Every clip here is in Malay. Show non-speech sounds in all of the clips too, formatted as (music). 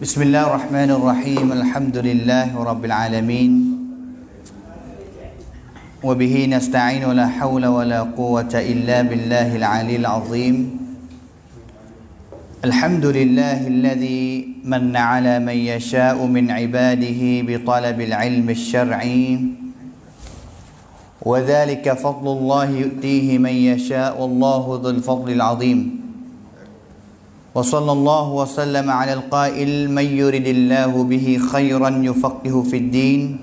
بسم الله الرحمن الرحيم الحمد لله رب العالمين وبه نستعين ولا حول ولا قوة إلا بالله العلي العظيم الحمد لله الذي من على من يشاء من عباده بطلب العلم الشرعي وذلك فضل الله يؤتيه من يشاء الله ذو الفضل العظيم وصلى الله وسلم على القائل من يرد الله به خيرا يفقه في الدين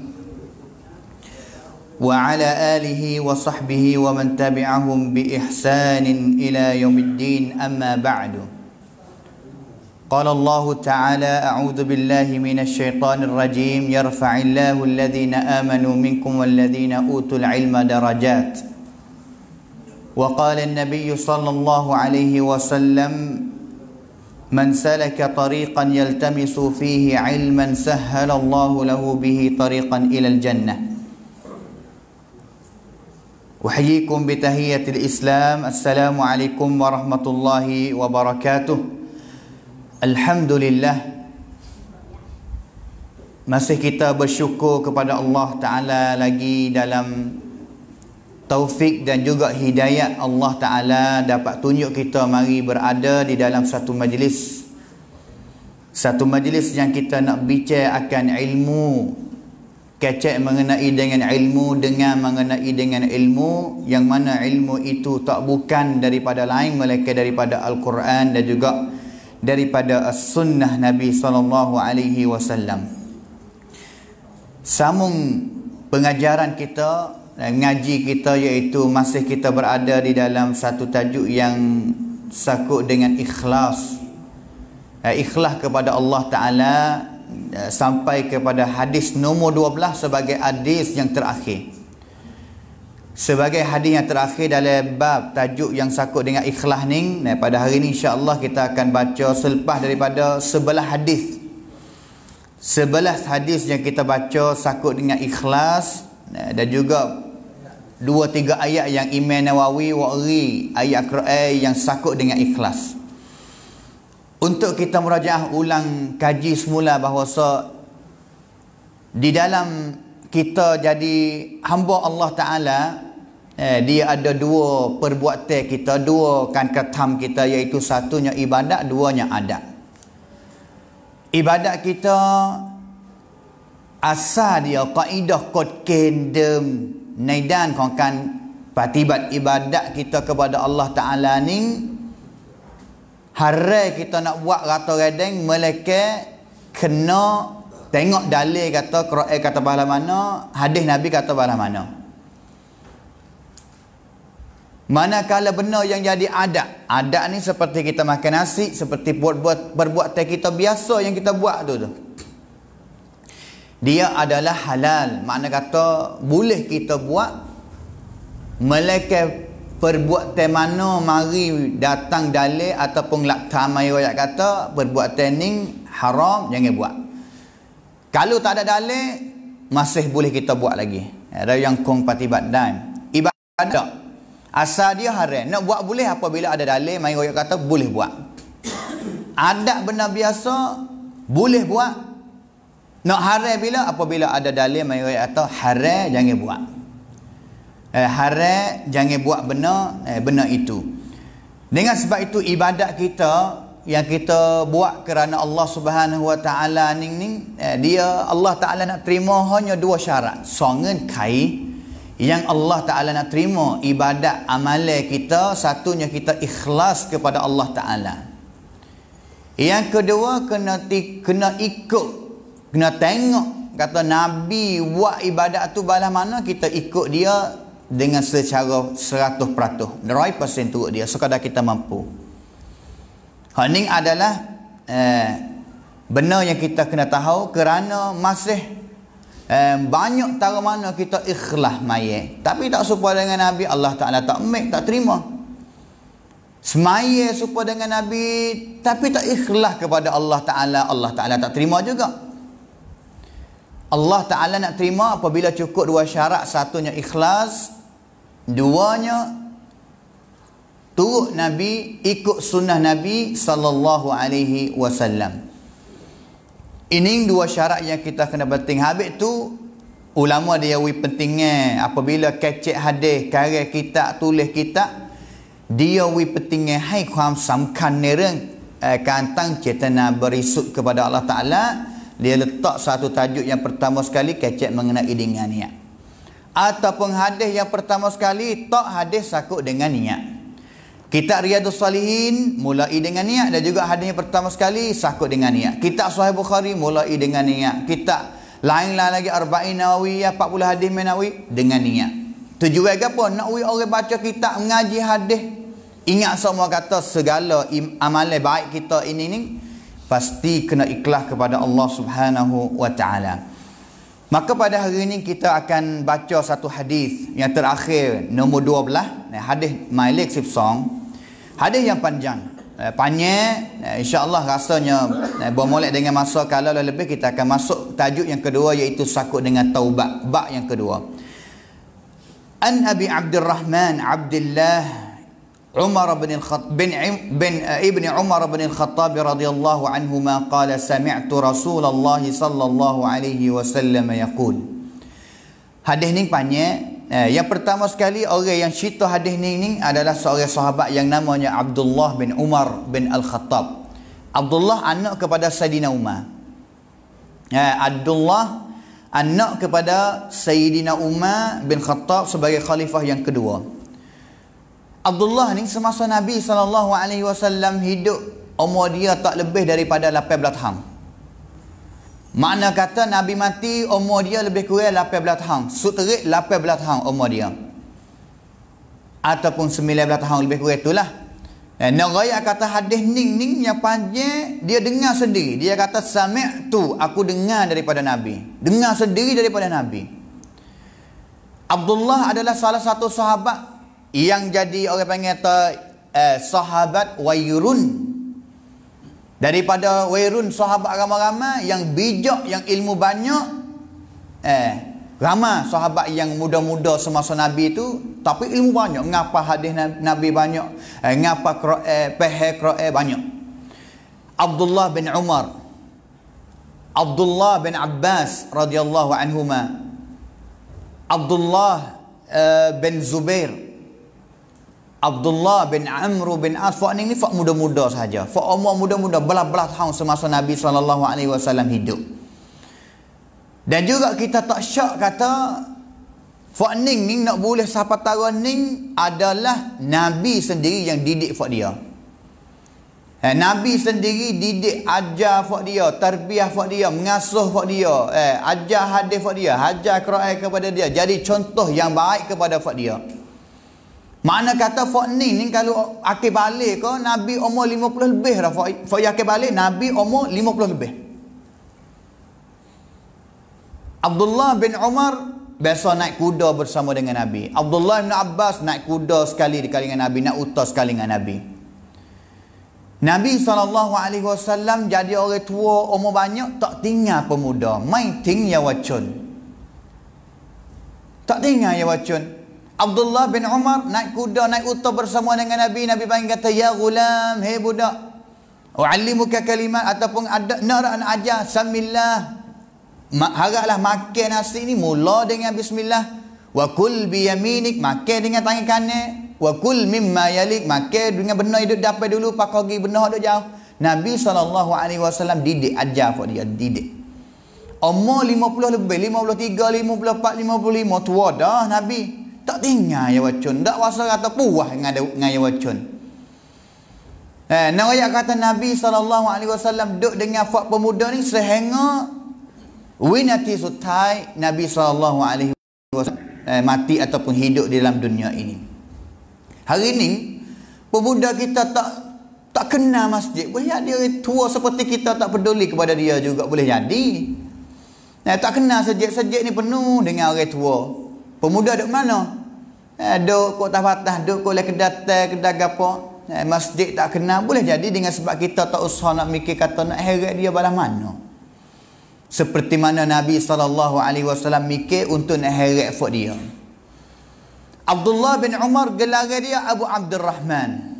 وعلى آله وصحبه ومن تبعهم بإحسان إلى يوم الدين أما بعد قال الله تعالى أعوذ بالله من الشيطان الرجيم يرفع الله الذين آمنوا منكم والذين أوتوا العلم درجات وقال النبي صلى الله عليه وسلم من سلك طريقا يلتمس فيه علما سهل الله له به طريقا إلى الجنة أحييكم بتهيه الإسلام السلام عليكم ورحمة الله وبركاته الحمد لله Masih kita bersyukur kepada Allah Ta'ala lagi dalam taufik dan juga hidayat Allah Ta'ala dapat tunjuk kita mari berada di dalam satu majlis satu majlis yang kita nak bicara akan ilmu kecek mengenai dengan ilmu dengan mengenai dengan ilmu yang mana ilmu itu tak bukan daripada lain melainkan daripada Al-Quran dan juga daripada sunnah Nabi sallallahu alaihi wasallam. Samung pengajaran kita Eh, ngaji kita iaitu masih kita berada di dalam satu tajuk yang sakut dengan ikhlas eh, ikhlas kepada Allah Ta'ala eh, sampai kepada hadis nombor 12 sebagai hadis yang terakhir sebagai hadis yang terakhir dalam bab tajuk yang sakut dengan ikhlas ni pada hari ini insyaAllah kita akan baca selepas daripada sebelah hadis sebelah hadis yang kita baca sakut dengan ikhlas dan juga dua tiga ayat yang Imam Nawawi wa'ri ayat Quran yang sakut dengan ikhlas. Untuk kita merajah ulang kaji semula bahawa so, di dalam kita jadi hamba Allah Ta'ala eh, dia ada dua perbuatan kita, dua kan ketam kita iaitu satunya ibadat, duanya adat. Ibadat kita asal dia kaidah kod kendem naidan kong kan patibat ibadat kita kepada Allah Ta'ala ni hara kita nak buat rata redeng mereka kena tengok dalil kata Quran kata bahala mana hadis Nabi kata bahala mana Mana kala benar yang jadi adat adat ni seperti kita makan nasi seperti buat, buat, berbuat teh kita biasa yang kita buat tu tu dia adalah halal makna kata boleh kita buat melainkan perbuatan mana mari datang dalil ataupun laktamai rakyat kata perbuatan ni haram jangan buat kalau tak ada dalil masih boleh kita buat lagi ada yang kong patibat dan ibadah asal dia haram nak buat boleh apabila ada dalil mari rakyat kata boleh buat adat benar biasa boleh buat nak haram bila? Apabila ada dalil mayuri atau haram jangan buat. Eh, haram jangan buat benda eh, benda itu. Dengan sebab itu ibadat kita yang kita buat kerana Allah Subhanahu Wa Taala ni ni eh, dia Allah Taala nak terima hanya dua syarat. Songen kai yang Allah Taala nak terima ibadat amalan kita satunya kita ikhlas kepada Allah Taala. Yang kedua kena kena ikut kena tengok kata Nabi buat ibadat tu balas mana kita ikut dia dengan secara seratus peratus, Roy persen tu dia sekadar kita mampu ini adalah eh, benar yang kita kena tahu kerana masih eh, banyak tahu mana kita ikhlas maya tapi tak supaya dengan Nabi Allah Ta'ala tak ambil tak terima semaya supaya dengan Nabi tapi tak ikhlas kepada Allah Ta'ala Allah Ta'ala tak terima juga Allah Ta'ala nak terima apabila cukup dua syarat. Satunya ikhlas. Duanya turut Nabi ikut sunnah Nabi sallallahu alaihi wasallam. Ini dua syarat yang kita kena penting. Habis tu ulama dia wui pentingnya apabila kecek hadis, karya kita, tulis kita dia wui pentingnya hai kuam samkan nereng eh, kantang cetana berisut kepada Allah Ta'ala dia letak satu tajuk yang pertama sekali kecek mengenai dengan niat ataupun hadis yang pertama sekali tak hadis sakut dengan niat kitab Riyadus Salihin mulai dengan niat dan juga hadis yang pertama sekali sakut dengan niat kitab Sahih Bukhari mulai dengan niat kitab lain-lain lagi Arba'in Nawawi 40 hadis menawi dengan niat tujuan ke apa? nak ui orang baca kitab mengaji hadis ingat semua kata segala im- amalan baik kita ini ni pasti kena ikhlas kepada Allah Subhanahu wa taala. Maka pada hari ini kita akan baca satu hadis yang terakhir nombor 12, eh, hadis Malik Sibsong. Hadis yang panjang. Eh, panjang, eh, insya-Allah rasanya bermulak dengan masa kalau lebih kita akan masuk tajuk yang kedua iaitu sakut dengan taubat, bab yang kedua. An Abi Abdurrahman Abdullah Umar bin Khattab bin, bin uh, Ibn Umar bin Khattab radhiyallahu anhu ma qala sami'tu Rasulullah sallallahu alaihi wasallam yaqul Hadis ni panjang eh, yang pertama sekali orang yang cerita hadis ni ni adalah seorang sahabat yang namanya Abdullah bin Umar bin Al-Khattab Abdullah anak kepada Sayyidina Umar eh, Abdullah anak kepada Sayyidina Umar bin Khattab sebagai khalifah yang kedua Abdullah ni semasa Nabi SAW hidup umur dia tak lebih daripada 18 tahun. Makna kata Nabi mati umur dia lebih kurang 18 tahun. Suterik 18 tahun umur dia. Ataupun sembilan 19 tahun lebih kurang itulah. Eh, Nagaya kata hadis ning ning yang panjang dia dengar sendiri. Dia kata samik tu aku dengar daripada Nabi. Dengar sendiri daripada Nabi. Abdullah adalah salah satu sahabat yang jadi orang panggil ta, eh, sahabat wairun daripada wairun sahabat agama-agama yang bijak yang ilmu banyak eh ramai sahabat yang muda-muda semasa nabi itu tapi ilmu banyak ngapa hadis nabi banyak eh, ngapa qira'ah eh, qira'ah eh, banyak Abdullah bin Umar Abdullah bin Abbas radhiyallahu anhuma Abdullah uh, bin Zubair Abdullah bin Amr bin As Fa'ni ni fa' muda-muda sahaja Fak umur muda-muda Belah-belah tahun semasa Nabi SAW hidup Dan juga kita tak syak kata fak Ning ni nak boleh siapa tahu Ning adalah Nabi sendiri yang didik fak dia. Eh, Nabi sendiri didik ajar fak dia, terbiah fak dia, mengasuh fak dia, eh, ajar hadis Fa' dia, ajar Quran kepada dia. Jadi contoh yang baik kepada fak dia. Mana kata Fakni ni kalau akhir balik ke Nabi umur 50 lebih dah Fakni akhir balik Nabi umur 50 lebih Abdullah bin Umar Biasa naik kuda bersama dengan Nabi Abdullah bin Abbas naik kuda sekali dekat dengan Nabi naik utas sekali dengan Nabi Nabi SAW jadi orang tua umur banyak Tak tinggal pemuda Main tinggal ya wacun Tak tinggal ya wacun Abdullah bin Umar naik kuda, naik utah bersama dengan Nabi. Nabi panggil kata, Ya gulam, hei budak. Wa'allimuka kalimat ataupun ada nara'an ajar. Sambillah. Haraplah makan nasi ni. Mula dengan bismillah. Wa kul biyaminik. Makan dengan tangan kanan. Wa kul mimma yalik. Makan dengan benda hidup dapat dulu. Pakar pergi benda hidup jauh. Nabi SAW didik. Ajar kepada dia. Didik. Umur 50 lebih. 53, 54, 55. Tua dah Nabi. Nabi. Tak tinggal ya wacun. Tak rasa kata puah dengan, dengan ya wacun. Eh, nak ayat kata Nabi SAW duduk dengan fak pemuda ni sehingga winati sutai Nabi SAW eh, mati ataupun hidup di dalam dunia ini. Hari ini, pemuda kita tak tak kenal masjid. Boleh jadi orang tua seperti kita tak peduli kepada dia juga. Boleh jadi. Eh, tak kena sejak-sejak ni penuh dengan orang tua. Pemuda ada mana? Eh, duk kok tak patah, duk kok lek kedai gapo. Eh, masjid tak kenal boleh jadi dengan sebab kita tak usah nak mikir kata nak heret dia balah mana. Seperti mana Nabi saw mikir untuk nak heret fok dia. Abdullah bin Umar gelar dia Abu Abdurrahman.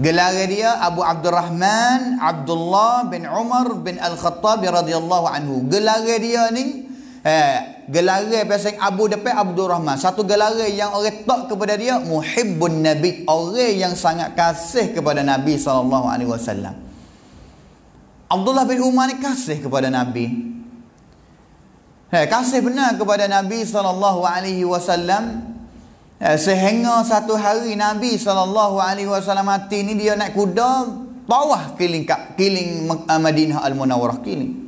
Gelar dia Abu Abdurrahman Abdullah bin Umar bin Al-Khattab radhiyallahu anhu. Gelar dia ni eh, gelaran pasal Abu Dapat Abdul Rahman. Satu gelaran yang orang tak kepada dia muhibbun nabi, orang yang sangat kasih kepada Nabi saw. Abdullah bin Umar ni kasih kepada Nabi. Hei, kasih benar kepada Nabi saw. alaihi Sehingga satu hari Nabi saw mati ni dia naik kuda bawah keliling keliling Madinah Al-Munawwarah keliling.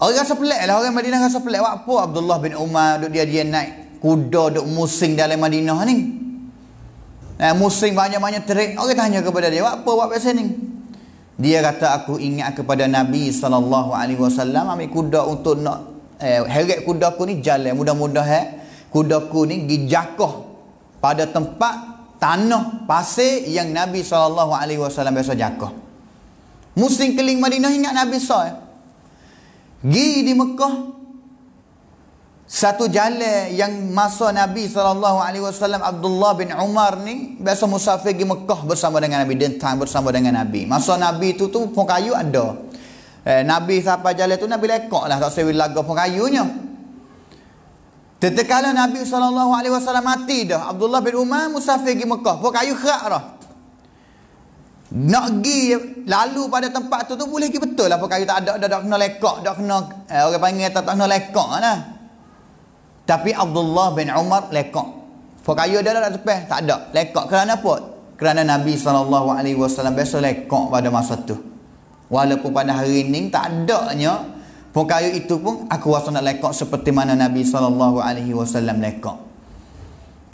Orang rasa pelik lah. Orang Madinah rasa pelik. Buat apa Abdullah bin Umar duduk dia dia naik kuda duduk musing dalam Madinah ni. Nah, eh, musing banyak-banyak terik. Orang tanya kepada dia. Buat apa buat biasa ni? Dia kata aku ingat kepada Nabi SAW ambil kuda untuk nak eh, heret kuda aku ni jalan. Mudah-mudahan eh? kuda aku ni gijakoh pada tempat tanah pasir yang Nabi SAW biasa jakoh. Musing keling Madinah ingat Nabi SAW. Eh? Gi di Mekah satu jalan yang masa Nabi sallallahu alaihi wasallam Abdullah bin Umar ni biasa musafir di Mekah bersama dengan Nabi dan time bersama dengan Nabi. Masa Nabi tu tu pun kayu ada. Eh, Nabi siapa jalan tu Nabi lekok lah tak sewi lagu pun kayunya. Tetapi kalau Nabi sallallahu alaihi wasallam mati dah, Abdullah bin Umar musafir di Mekah, pun kayu kerak dah nak pergi lalu pada tempat tu tu boleh pergi betul lah perkara tak ada dah dah kena lekak dah kena eh, orang panggil tak, tak kena lekak lah tapi Abdullah bin Umar lekak perkara dia dah tak tepih tak ada lekak kerana apa? kerana Nabi SAW biasa lekak pada masa tu walaupun pada hari ni tak adanya perkara itu pun aku rasa nak lekak seperti mana Nabi SAW lekak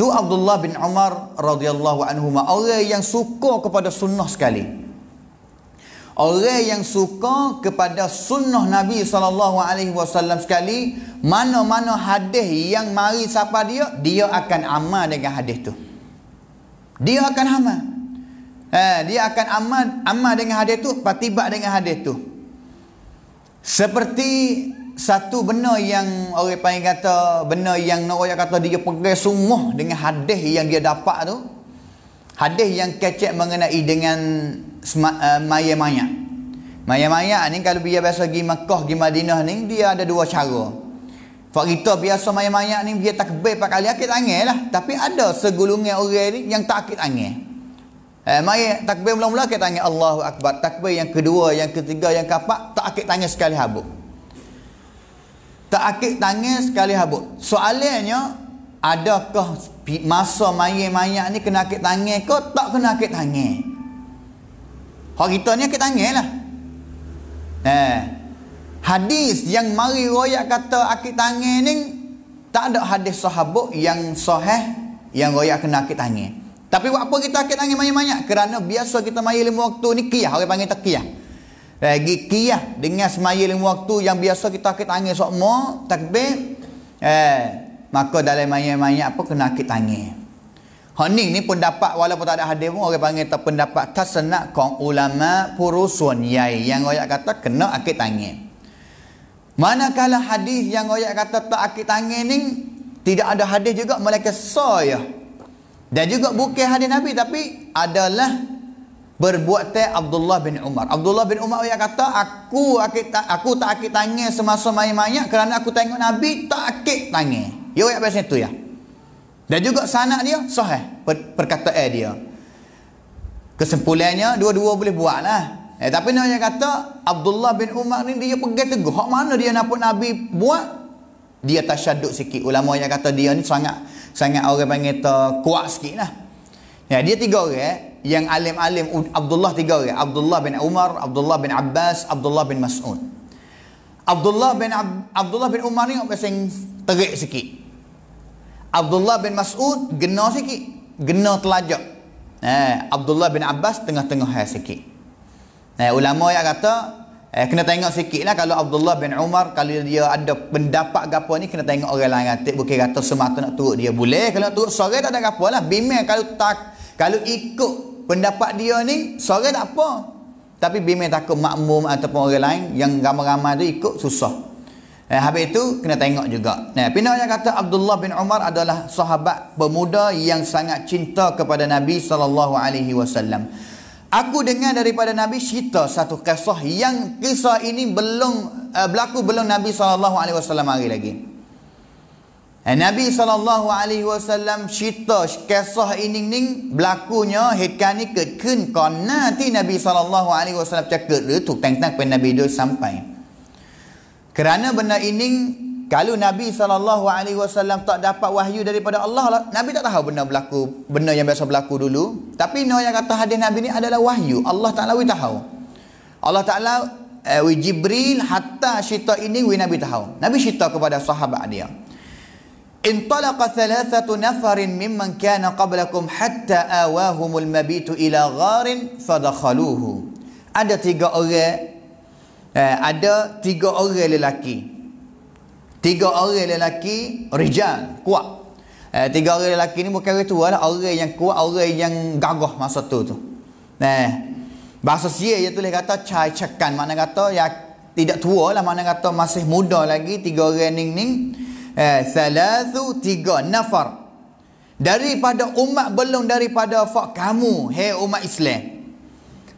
Tu Abdullah bin Umar radhiyallahu anhu orang yang suka kepada sunnah sekali. Orang yang suka kepada sunnah Nabi sallallahu alaihi wasallam sekali, mana-mana hadis yang mari siapa dia, dia akan amal dengan hadis tu. Dia akan amal. Eh, dia akan amal amal dengan hadis tu, patibak dengan hadis tu. Seperti satu benda yang orang panggil kata benda yang nak orang kata dia pegang semua dengan hadis yang dia dapat tu hadis yang kecek mengenai dengan maya-maya eh, maya-maya ni kalau dia biasa pergi Mekah pergi Madinah ni dia ada dua cara Fak kita biasa maya-maya ni dia takbir empat kali akit angin lah tapi ada segulungan orang ni yang tak akit angin Eh, mai takbir mula-mula kita tanya Allahu Akbar. Takbir yang kedua, yang ketiga, yang keempat tak akik tanya sekali habuk. Tak akik tangan sekali habuk. Soalannya, adakah masa mayat-mayat ni kena akit tangan ke tak kena akit tangan? Hari kita ni akit tangan lah. Eh. Hadis yang mari royak kata akit tangan ni, tak ada hadis sahabat yang sahih yang royak kena akit tangan. Tapi buat apa kita akit tangan banyak-banyak? Kerana biasa kita mayat lima waktu ni kiyah. Orang panggil tak kiyah. Eh, kiyah dengan semaya lima waktu yang biasa kita akan tangis sokmo, takbir. Eh, maka dalam maya-maya pun kena akan tangis. Honing ni pendapat walaupun tak ada hadis pun orang panggil pendapat tasnak kong ulama purusun yai yang orang kata kena akit tangan. Manakala hadis yang orang kata tak akit tangan ni tidak ada hadis juga malaikat saya. Dan juga bukan hadis Nabi tapi adalah berbuatnya Abdullah bin Umar. Abdullah bin Umar dia kata, aku akik tak aku tak akik tanya semasa main banyak kerana aku tengok Nabi tak akik tanya. Ya ayat biasa itu ya. Dan juga sanak dia sahih per, perkataan eh, dia. Kesimpulannya dua-dua boleh buatlah. Eh tapi dia kata Abdullah bin Umar ni dia pegang teguh. Hak mana dia nak pun Nabi buat? Dia tasyadduk sikit. Ulama yang kata dia ni sangat sangat orang panggil kuat sikitlah. Ya dia tiga orang eh yang alim-alim Abdullah tiga orang Abdullah bin Umar Abdullah bin Abbas Abdullah bin Mas'ud Abdullah bin Ab Abdullah bin Umar ni orang pasang terik sikit Abdullah bin Mas'ud gena sikit gena telajak eh, Abdullah bin Abbas tengah-tengah hal sikit eh, ulama yang kata eh, kena tengok sikit lah kalau Abdullah bin Umar kalau dia ada pendapat ke apa ni kena tengok orang lain ngatik bukan kata semata nak turut dia boleh kalau nak turut sore tak ada apa lah bimbing kalau tak kalau ikut pendapat dia ni suara tak apa tapi bimbing takut makmum ataupun orang lain yang ramai-ramai tu ikut susah eh, habis itu kena tengok juga nah, pindah yang kata Abdullah bin Umar adalah sahabat pemuda yang sangat cinta kepada Nabi SAW aku dengar daripada Nabi cerita satu kisah yang kisah ini belum uh, berlaku belum Nabi SAW hari lagi And eh, Nabi saw. alaihi cerita kisah ini ning berlakunya hikan ni kekun kona ti Nabi saw. alaihi wasallam cakap dia tu tentang pen Nabi dia sampai. Kerana benda ini kalau Nabi saw. tak dapat wahyu daripada Allah lah, Nabi tak tahu benda berlaku, benda yang biasa berlaku dulu. Tapi no yang kata hadis Nabi ni adalah wahyu. Allah Taala wi tahu. Allah Taala eh, wi Jibril hatta cerita ini wi Nabi tahu. Nabi cerita kepada sahabat dia. In انطلق ثلاثة نفر ممن كان قبلكم حتى آواهم mabitu ila gharin فدخلوه ada tiga orang eh, ada tiga orang lelaki tiga orang lelaki rijal kuat eh, tiga orang lelaki ni bukan tua lah orang yang kuat orang yang gagah masa tu tu eh, bahasa sia dia tulis kata cai cekan mana kata ya tidak tua lah mana kata masih muda lagi tiga orang ning ning eh, thalathu tiga nafar daripada umat belum daripada fak kamu he umat Islam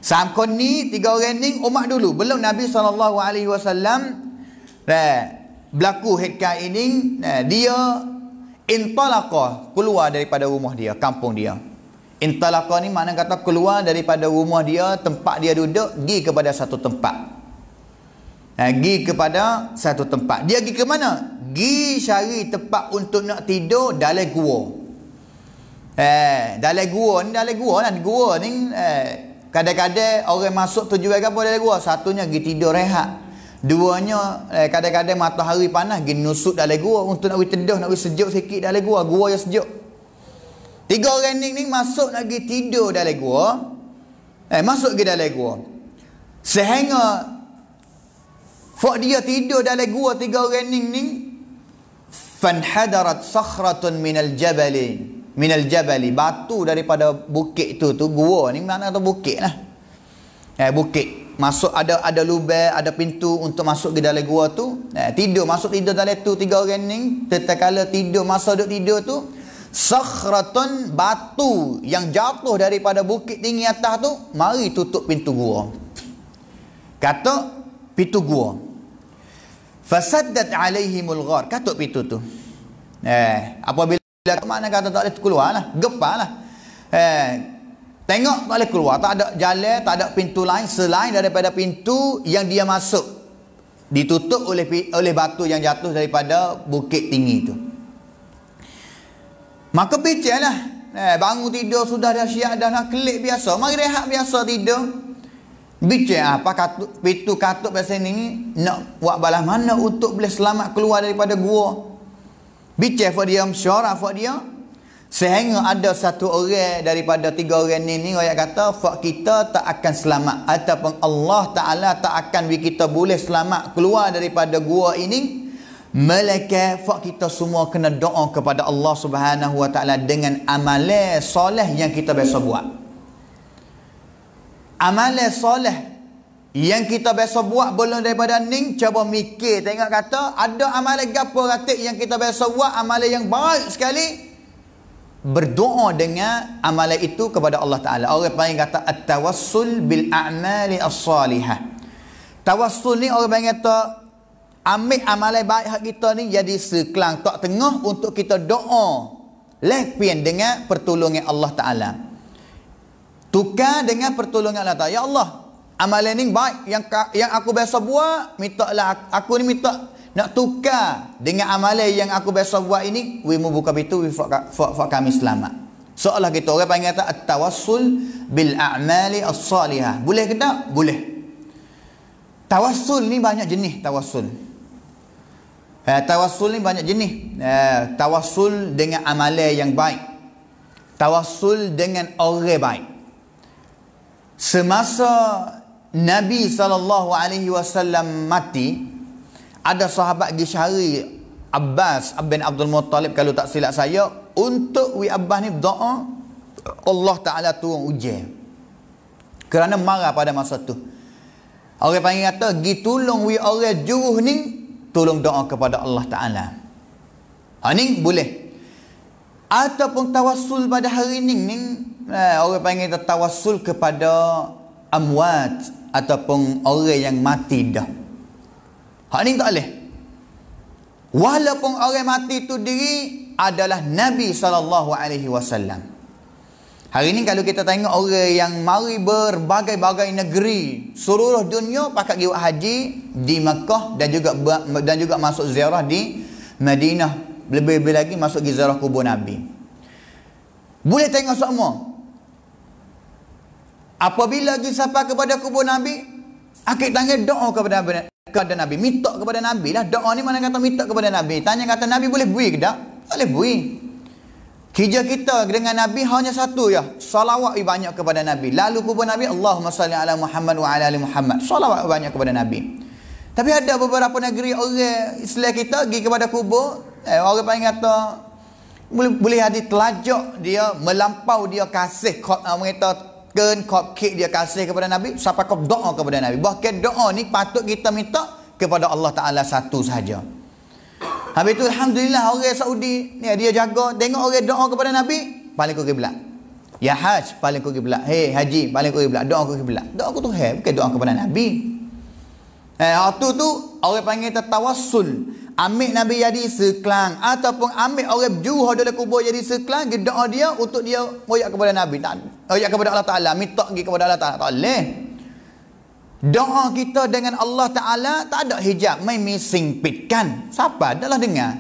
samkon ni tiga orang ni umat dulu belum Nabi SAW alaihi wasallam eh, berlaku hekai ini eh, dia intalaqa keluar daripada rumah dia kampung dia intalaqa ni mana kata keluar daripada rumah dia tempat dia duduk pergi kepada satu tempat pergi eh, kepada satu tempat dia pergi ke mana gi cari tempat untuk nak tidur dalam gua. Eh, dalam gua ni dalam gua lah. Gua ni eh, kadang-kadang orang masuk tujuan ke apa dalam gua. Satunya pergi tidur rehat. Duanya eh, kadang-kadang matahari panas pergi nusuk dalam gua untuk nak berteduh, nak sejuk sikit dalam gua. Gua yang sejuk. Tiga orang ni, ni masuk nak pergi tidur dalam gua. Eh, masuk ke dalam gua. Sehingga Fak dia tidur dalam gua tiga orang ni ni fanhadarat sakhratun minal jabali minal jabali batu daripada bukit tu tu gua ni mana tu bukit lah eh bukit masuk ada ada lubang ada pintu untuk masuk ke dalam gua tu eh, tidur masuk tidur dalam tu tiga orang ni tetakala tidur masa duduk tidur tu sakhratun batu yang jatuh daripada bukit tinggi atas tu mari tutup pintu gua kata pintu gua Fasaddat alaihimul ghar. Katuk pintu tu. Eh, apabila mana kata tak boleh keluar lah. Gepa lah. Eh, tengok tak boleh keluar. Tak ada jalan, tak ada pintu lain. Selain daripada pintu yang dia masuk. Ditutup oleh oleh batu yang jatuh daripada bukit tinggi tu. Maka pijak lah. Eh, bangun tidur sudah dah siap dah nak kelip biasa. Mari rehat biasa tidur. Bicara ah, apa katuk, pintu katuk pasal ini nak buat balas mana untuk boleh selamat keluar daripada gua. Bicara for dia, syarah for dia. Sehingga ada satu orang daripada tiga orang ini, ni, orang kata, Fak kita tak akan selamat. Ataupun Allah Ta'ala tak akan bagi kita boleh selamat keluar daripada gua ini. Mereka fak kita semua kena doa kepada Allah Subhanahu Wa Ta'ala dengan amalan soleh yang kita biasa buat amalan soleh yang kita biasa buat belum daripada ni cuba mikir tengok kata ada amalan gapo ratik yang kita biasa buat amalan yang baik sekali berdoa dengan amalan itu kepada Allah Taala orang panggil kata at-tawassul bil a'mali as-salihah tawassul ni orang panggil kata ambil amalan baik hak kita ni jadi sekelang tak tengah untuk kita doa lepian dengan pertolongan Allah Taala Tukar dengan pertolongan Allah. Ya Allah, amalan ni baik yang yang aku biasa buat, minta lah aku ni minta nak tukar dengan amalan yang aku biasa buat ini, we mu buka pintu we for, for, for kami selamat. soalah kita orang panggil kata at-tawassul bil a'mali as-salihah. Boleh ke tak? Boleh. Tawassul ni banyak jenis tawassul. Eh, tawassul ni banyak jenis. Eh, tawassul dengan amalan yang baik. Tawassul dengan orang baik. Semasa Nabi sallallahu alaihi wasallam mati, ada sahabat pergi Abbas bin Abdul Muttalib kalau tak silap saya untuk wi Abbas ni doa Allah Taala turun ujian. Kerana marah pada masa tu. Orang panggil kata, "Gi tolong wi orang juruh ni, tolong doa kepada Allah Taala." Ha ni boleh. Ataupun tawasul pada hari ni ni Nah, eh, orang panggil tawassul kepada amwat ataupun orang yang mati dah. Hak ni tak boleh. Walaupun orang mati tu diri adalah Nabi saw. alaihi Hari ini kalau kita tengok orang yang mari berbagai-bagai negeri, seluruh dunia pakat pergi haji di Mekah dan juga dan juga masuk ziarah di Madinah, lebih-lebih lagi masuk ziarah kubur Nabi. Boleh tengok semua. Apabila lagi sapa kepada kubur Nabi, akhir tangan doa kepada Nabi. Kepada Nabi. Minta kepada Nabi lah. Doa ni mana kata minta kepada Nabi. Tanya kata Nabi boleh beri ke tak? Boleh beri. Kerja kita dengan Nabi hanya satu ya. Salawat banyak kepada Nabi. Lalu kubur Nabi, Allahumma salli ala Muhammad wa ala ali Muhammad. Salawat banyak kepada Nabi. Tapi ada beberapa negeri orang Islam kita pergi kepada kubur. Eh, orang panggil kata, boleh, boleh hati telajak dia, melampau dia kasih. kot Kata, Ken kop kek dia kasih kepada Nabi Sampai kau doa kepada Nabi Bahkan doa ni patut kita minta Kepada Allah Ta'ala satu sahaja Habis tu Alhamdulillah orang Saudi ni Dia jaga Tengok orang doa kepada Nabi Paling kau kiblat Ya Haj Paling kau kiblat Hei Haji Paling kau kiblat Doa kau kiblat Doa kau tu hai Bukan doa kepada Nabi Eh, waktu tu orang panggil tawassul ambil Nabi jadi sekelang ataupun ambil orang juru dalam kubur jadi seklang dia doa dia untuk dia moyak kepada Nabi tak moyak kepada Allah Ta'ala minta pergi kepada Allah Ta'ala tak boleh doa kita dengan Allah Ta'ala tak ada hijab main missing pit kan siapa adalah dengar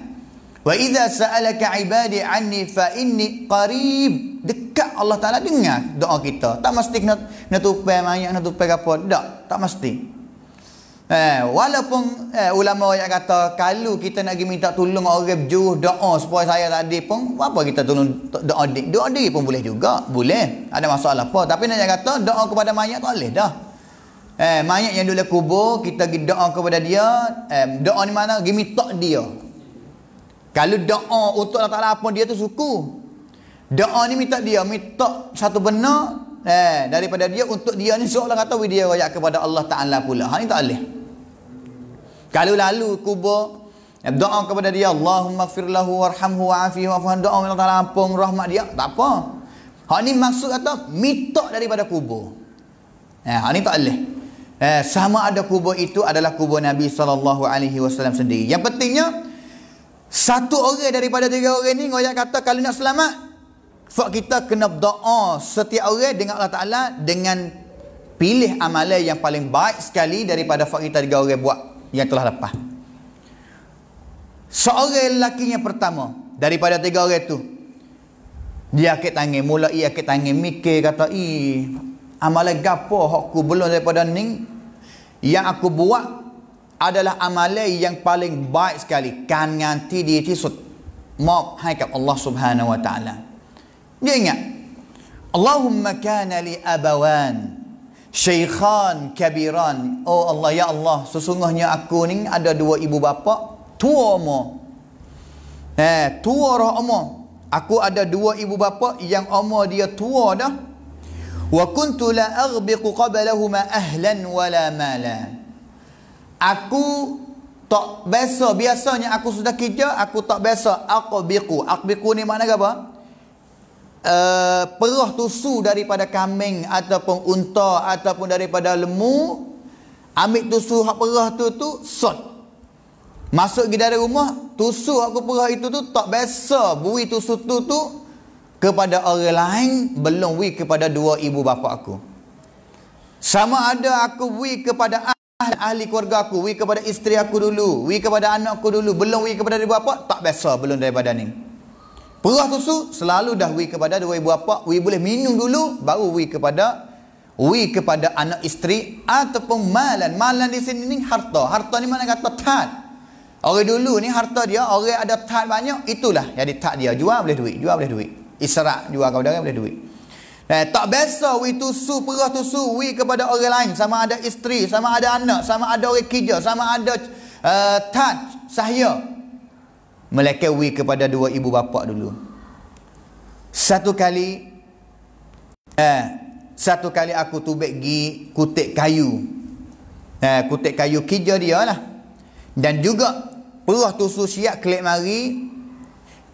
wa idha sa'alaka ibadi anni fa inni qarib dekat Allah Ta'ala dengar doa kita tak mesti kena, kena tupai mayat kena tupai kapal tak tak mesti Eh, walaupun eh, ulama yang kata kalau kita nak pergi minta tolong orang berjuruh doa supaya saya tadi pun apa kita tolong doa dik doa dik pun boleh juga boleh ada masalah apa tapi nak kata doa kepada mayat tak boleh dah eh mayat yang dulu kubur kita pergi doa kepada dia eh, doa ni mana pergi minta dia kalau doa untuk Allah Ta'ala pun dia tu suku doa ni minta dia minta satu benda Eh, daripada dia untuk dia ni seolah kata dia rakyat kepada Allah Ta'ala pula. Ha ni tak boleh. Kalau lalu kubur eh, doa kepada dia Allahumma firlahu warhamhu wa'afihi wa'afuhan doa minta Allah ampun rahmat dia tak apa hak ni maksud atau mitok daripada kubur eh, hak ni tak boleh eh, sama ada kubur itu adalah kubur Nabi SAW sendiri yang pentingnya satu orang daripada tiga orang ni ngoyak kata kalau nak selamat sebab kita kena doa setiap orang dengan Allah Ta'ala dengan pilih amalan yang paling baik sekali daripada fakta tiga orang buat yang telah lepas. Seorang lelaki yang pertama daripada tiga orang itu dia akit tangan mula ia akit tangan mikir kata i amalan gapo aku belum daripada ning. yang aku buat adalah amalan yang paling baik sekali kan nganti dia tisut mop hai kat Allah Subhanahu wa taala dia ingat Allahumma kana li abawan Syekhan kabiran. Oh Allah, ya Allah. Sesungguhnya aku ni ada dua ibu bapa. Tua umur. Eh, tua roh umur. Aku ada dua ibu bapa yang umur dia tua dah. Wa kuntu la aghbiqu qablahuma ahlan wala mala. Aku tak biasa. Biasanya aku sudah kerja, aku tak biasa. aku Aqbiqu ni makna apa? Eh, perah tusu daripada kambing ataupun unta ataupun daripada lemu ambil tusu hak perah tu tu sot masuk ke dalam rumah tusu aku perah itu tu tak biasa bui tusu tu tu kepada orang lain belum bui kepada dua ibu bapa aku sama ada aku bui kepada ahli, ahli keluarga aku bui kepada isteri aku dulu bui kepada anak aku dulu belum bui kepada ibu bapa tak biasa belum daripada ni Perah susu selalu dah wui kepada dua ibu bapa. Wui boleh minum dulu baru wui kepada wui kepada anak isteri ataupun malan. Malan di sini ni harta. Harta ni mana kata tat. Orang dulu ni harta dia orang ada tat banyak itulah jadi tak dia jual boleh duit, jual boleh duit. Israk jual kepada dah boleh duit. Eh, tak biasa wui tusu perah tusu wui kepada orang lain sama ada isteri, sama ada anak, sama ada orang kerja, sama ada uh, eh, tat sahaya melekewi kepada dua ibu bapa dulu. Satu kali eh satu kali aku tubek gi kutik kayu. Eh kutik kayu kija dia lah. Dan juga perah tu siap kelik mari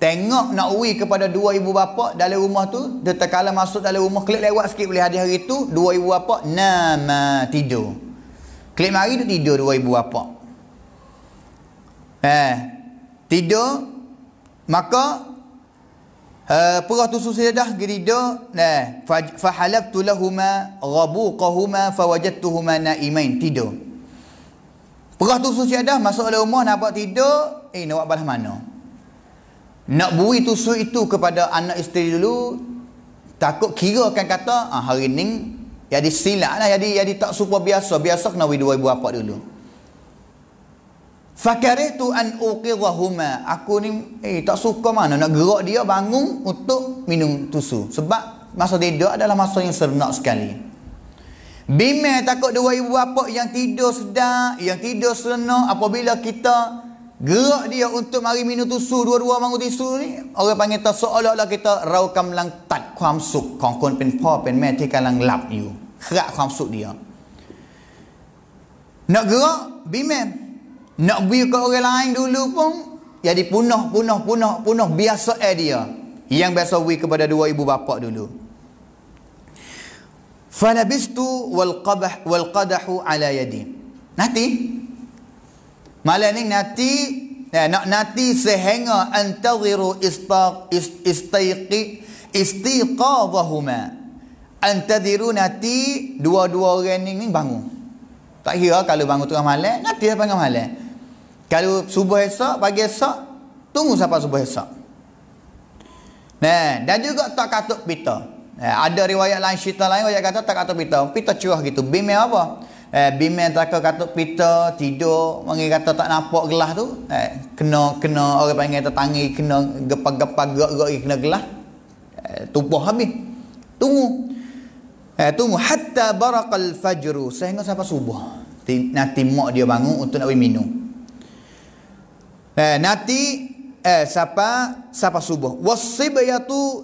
tengok nak ui kepada dua ibu bapa dalam rumah tu dia terkala masuk dalam rumah kelik lewat sikit boleh hadis hari tu dua ibu bapa nama tidur. Kelik mari tu tidur dua ibu bapa. Eh tidur maka uh, perah tusuk sedadah gerida nah fa halaftu lahumā ghabūqahumā fawajadtuhumā nā'imayn tidur perah tusuk sedadah masuk dalam rumah nampak tidur eh nak balas mana nak buri tusuk itu kepada anak isteri dulu takut kira akan kata ah hari ni jadi silap lah jadi jadi tak super biasa biasa kena buri dua ibu bapa dulu Fakarihtu an uqidhahuma. Aku ni eh tak suka mana nak gerak dia bangun untuk minum susu. Sebab masa tidur adalah masa yang seronok sekali. Bima takut dua ibu bapa yang tidur sedap, yang tidur seronok apabila kita gerak dia untuk mari minum susu dua-dua bangun susu ni, orang panggil tak seolah-olah kita raukam lang tat kuam suk, kong kon pen pa pen me ti kalang lap you. Kerak kuam suk dia. Nak gerak, bimem. Nak beri ke orang lain dulu pun jadi punah punah punah punah biasa eh dia. Yang biasa beri kepada dua ibu bapa dulu. Falabistu wal qabah ala yadi. Nanti malam ni nanti eh, nak nanti sehingga antaziru istaqi istiqadhahuma. Antaziru nanti dua-dua orang ni bangun. Tak kira kalau bangun tengah malam, nanti dia bangun malam. Kalau subuh esok, pagi esok, tunggu sampai subuh esok. Nah, dan juga tak katuk pita. Eh, ada riwayat lain, cerita lain, riwayat kata tak katuk pita. Pita curah gitu. Bimai apa? Eh, Bimai tak katuk pita, tidur, mengi kata tak nampak gelah tu. Eh, kena, kena, orang panggil tetangi, kena gepag-gepag, gerak-gerak, kena gelah. Eh, tumpah habis. Tunggu. Eh, tunggu. Hatta barakal fajru. Sehingga sampai subuh. Nanti mak dia bangun untuk nak minum. Eh, nanti eh, siapa siapa subuh. ia Wasibyatu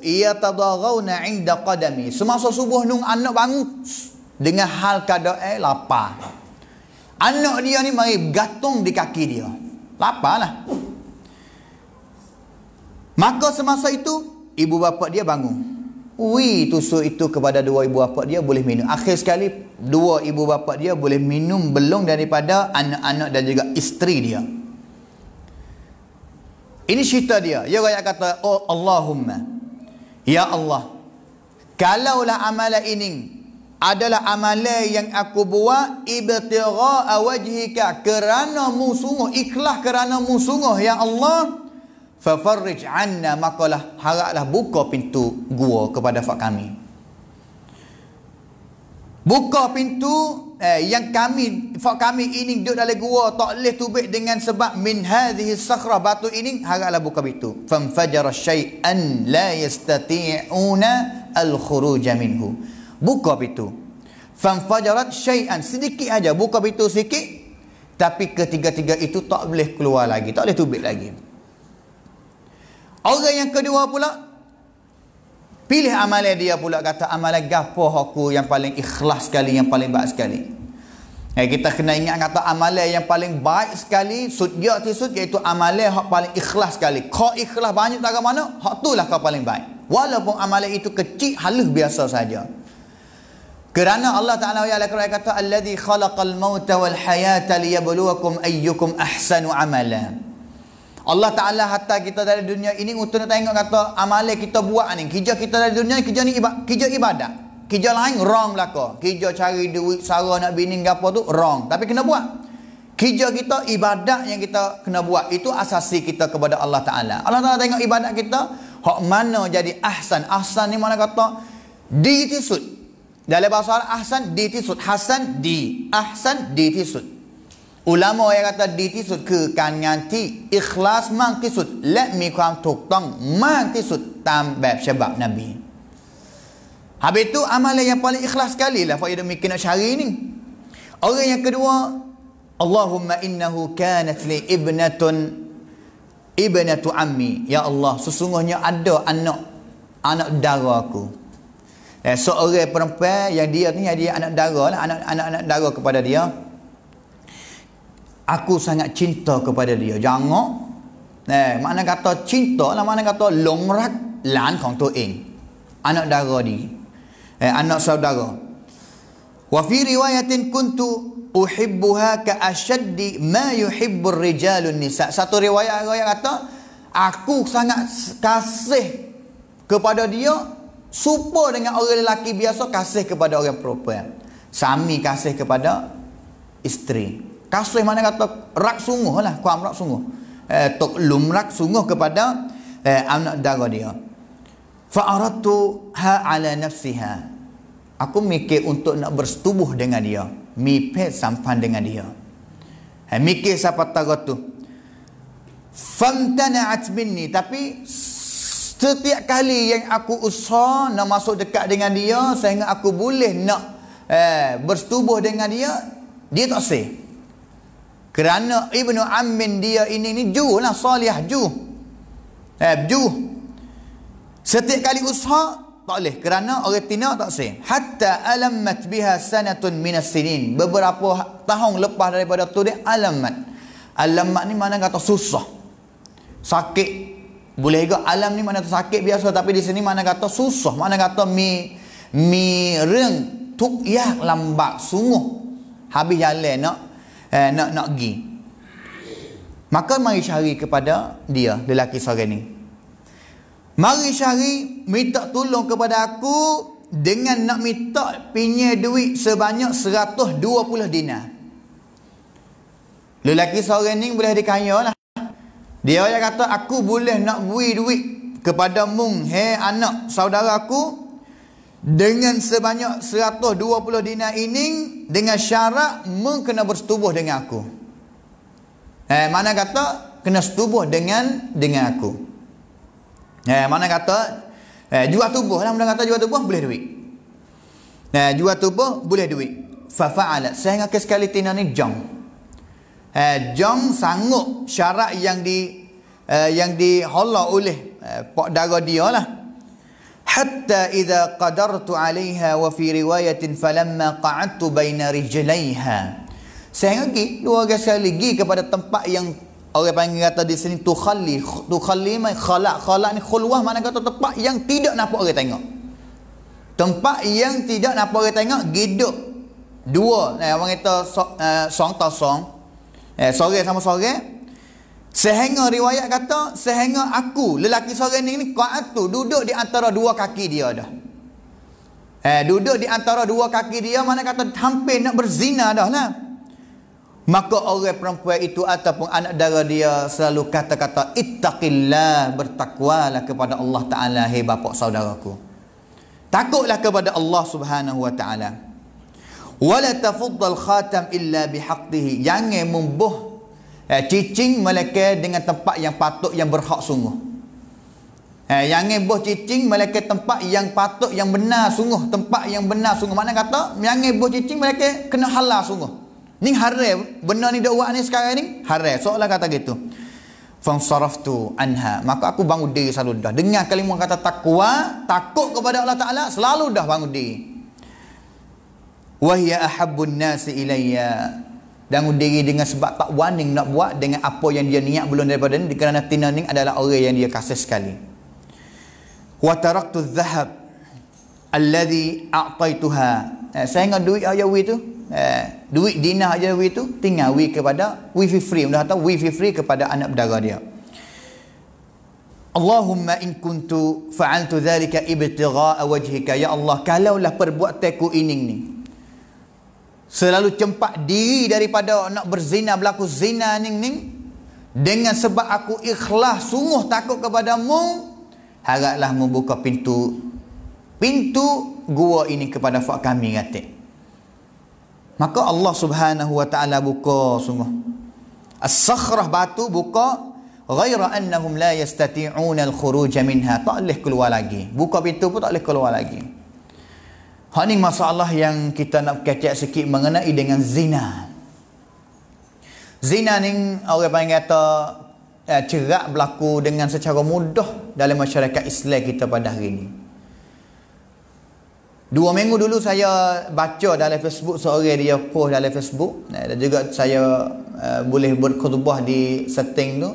na 'inda qadami. Semasa subuh nung anak bangun dengan hal kada eh lapar. Anak dia ni mari gantung di kaki dia. lapar lah Maka semasa itu ibu bapa dia bangun. Ui tusuk itu kepada dua ibu bapa dia boleh minum. Akhir sekali dua ibu bapa dia boleh minum belum daripada anak-anak dan juga isteri dia. Ini cerita dia. Ya rakyat kata, oh Allahumma. Ya Allah. Kalaulah amalan ini adalah amalan yang aku buat ibtira wajhika kerana mu sungguh ikhlas kerana mu sungguh ya Allah fafarrij anna makalah haraklah buka pintu gua kepada fak kami Buka pintu eh, yang kami fak kami ini duduk dalam gua tak boleh tubik dengan sebab min hadhihi sakhrah batu ini haraklah buka pintu. Fam fajara syai'an la yastati'una al-khuruj minhu. Buka pintu. Fam fajarat syai'an sedikit aja buka pintu sikit tapi ketiga-tiga itu tak boleh keluar lagi, tak boleh tubik lagi. Orang yang kedua pula Pilih amalan dia pula kata amalan gapo aku yang paling ikhlas sekali yang paling baik sekali. Eh, kita kena ingat kata amalan yang paling baik sekali sudya tu sud iaitu amalan hak paling ikhlas sekali. Kau ikhlas banyak tak mana? Hak itulah kau paling baik. Walaupun amalan itu kecil halus biasa saja. Kerana Allah Taala ya la kerana kata allazi khalaqal mauta wal hayata liyabluwakum ayyukum ahsanu amalan. Allah Ta'ala hatta kita dari dunia ini untuk nak tengok kata amalan kita buat ni. Kerja kita dari dunia ni, kerja ni ibadat. Kerja ibadat. Kerja lain, wrong belaka. Kerja cari duit, sara nak bini ke apa tu, wrong. Tapi kena buat. Kerja kita, ibadat yang kita kena buat. Itu asasi kita kepada Allah Ta'ala. Allah Ta'ala tengok ibadat kita. Hak mana jadi ahsan. Ahsan ni mana kata? Di tisut. Dalam bahasa Arab, ahsan di tisut. Hasan di. Ahsan di tisut. อุลามอยตะดีที่สุดคือการงานที่อิคลาสมากที่สุดและมีความถูกต้องมากที่สุดตามแบบฉบับนบีฮับตุอามัลยังพอลอิคลาสกันเลยแล้วฟอยดมีกินอชารีนิอัลเลาะห์ยังกว่าอัลลอฮุมะอินนะฮูกานะตลีอิบนะตุนอิบนะตุอัมมียาอัลลอฮ์ sesungguhnya ada anak anak daraku eh, seorang perempuan yang dia ni dia anak dara lah anak anak, anak dara kepada dia hmm aku sangat cinta kepada dia. Jangan. Eh, makna kata cinta lah makna kata longrak lan kong tu ing. Anak dara di, Eh, anak saudara. Wa fi riwayatin kuntu uhibbuha ka ashaddi ma yuhibbu rijalun nisa. Satu riwayat ayat yang kata aku sangat kasih kepada dia Supo dengan orang lelaki biasa kasih kepada orang perempuan. Sami kasih kepada isteri. Kasih mana kata rak sungguh lah. Kuam rak sungguh. Eh, tok lum rak sungguh kepada eh, anak darah dia. Fa'aratu ha ala nafsiha. Aku mikir untuk nak bersetubuh dengan dia. Mipet sampan dengan dia. Eh, mikir siapa tarot tu. Fantana'at minni. Tapi setiap kali yang aku usah nak masuk dekat dengan dia. Sehingga aku boleh nak eh, bersetubuh dengan dia. Dia tak say kerana ibnu ammin dia ini ni ju lah salih ju eh ju setiap kali usaha tak boleh kerana orang tina tak sah hatta alamat biha sanatun min sinin beberapa tahun lepas daripada tu dia alamat. Alamat ni mana kata susah sakit boleh juga alam ni mana kata sakit biasa tapi di sini mana kata susah mana kata mi mi reng tuk ya lambat sungguh habis jalan nak no? eh, nak nak pergi. Maka mari cari kepada dia, lelaki seorang ni. Mari cari minta tolong kepada aku dengan nak minta pinjam duit sebanyak 120 dinar. Lelaki seorang ni boleh dikaya lah. Dia yang kata aku boleh nak bui duit kepada mung he anak saudara aku dengan sebanyak 120 dina ini Dengan syarat Meng kena bersetubuh dengan aku eh, Mana kata Kena setubuh dengan dengan aku eh, Mana kata eh, Jual tubuh lah Mana kata jual tubuh boleh duit eh, Jual tubuh boleh duit Fafa'ala Saya ingatkan sekali Tina ni jong eh, Jong sanggup syarat yang di eh, Yang diholak oleh eh, Pak Dara dia lah. حتى إذا قدرت عليها وفي رواية فلما قعدت بين رجليها sehingga pergi dua orang sekali pergi kepada tempat yang orang panggil kata di sini tu khali tu khali mai khalak khalak ni khulwah mana kata tempat yang tidak nampak orang tengok tempat yang tidak nampak orang tengok giduk dua nah, orang kata eh, song ta song eh, sore sama sore Sehingga riwayat kata, sehingga aku, lelaki seorang ni, ni tu duduk di antara dua kaki dia dah. Eh, duduk di antara dua kaki dia, mana kata hampir nak berzina dah lah. Maka orang perempuan itu ataupun anak dara dia selalu kata-kata, Ittaqillah, bertakwalah kepada Allah Ta'ala, hei bapak saudaraku. Takutlah kepada Allah Subhanahu Wa Ta'ala. Wala tafuddal khatam illa bihaqtihi. Jangan membuh Eh, cicing mereka dengan tempat yang patut yang berhak sungguh. Eh, yang ni boh cicing mereka tempat yang patut yang benar sungguh. Tempat yang benar sungguh. Mana kata? Yang ni boh cicing mereka kena halal sungguh. Ni hara benar ni dia ni sekarang ni hara. Soalnya kata gitu. Fansaraftu anha. Maka aku bangun diri selalu dah. Dengar kalimah kata takwa, takut kepada Allah Ta'ala, selalu dah bangun diri. Wahia ahabun nasi ilayya dan diri dengan sebab tak warning nak buat dengan apa yang dia niat belum daripada ni kerana tina ni adalah orang yang dia kasih sekali wa taraktu zahab alladhi a'taituha eh, saya ingat duit ayah wi tu eh, duit dinah ayah wi tu tinggal wi kepada wi fi free mudah tahu wi fi free kepada anak berdarah dia Allahumma in kuntu fa'altu dhalika ibtigha'a wajhika ya Allah kalaulah perbuatanku ini ni Selalu cempak diri daripada nak berzina, berlaku zina ni ni. Dengan sebab aku ikhlas, sungguh takut kepadamu. Haraplah membuka pintu pintu gua ini kepada fak kami kata. Maka Allah subhanahu wa ta'ala buka semua. As-sakhrah batu buka. Ghaira annahum la yastati'una al-khuruja minha. Tak boleh keluar lagi. Buka pintu pun tak boleh keluar lagi. Hak ni masalah yang kita nak kacak sikit mengenai dengan zina. Zina ni orang panggil kata eh, cerak berlaku dengan secara mudah dalam masyarakat Islam kita pada hari ini. Dua minggu dulu saya baca dalam Facebook seorang dia post dalam Facebook eh, dan juga saya eh, boleh berkhutbah di setting tu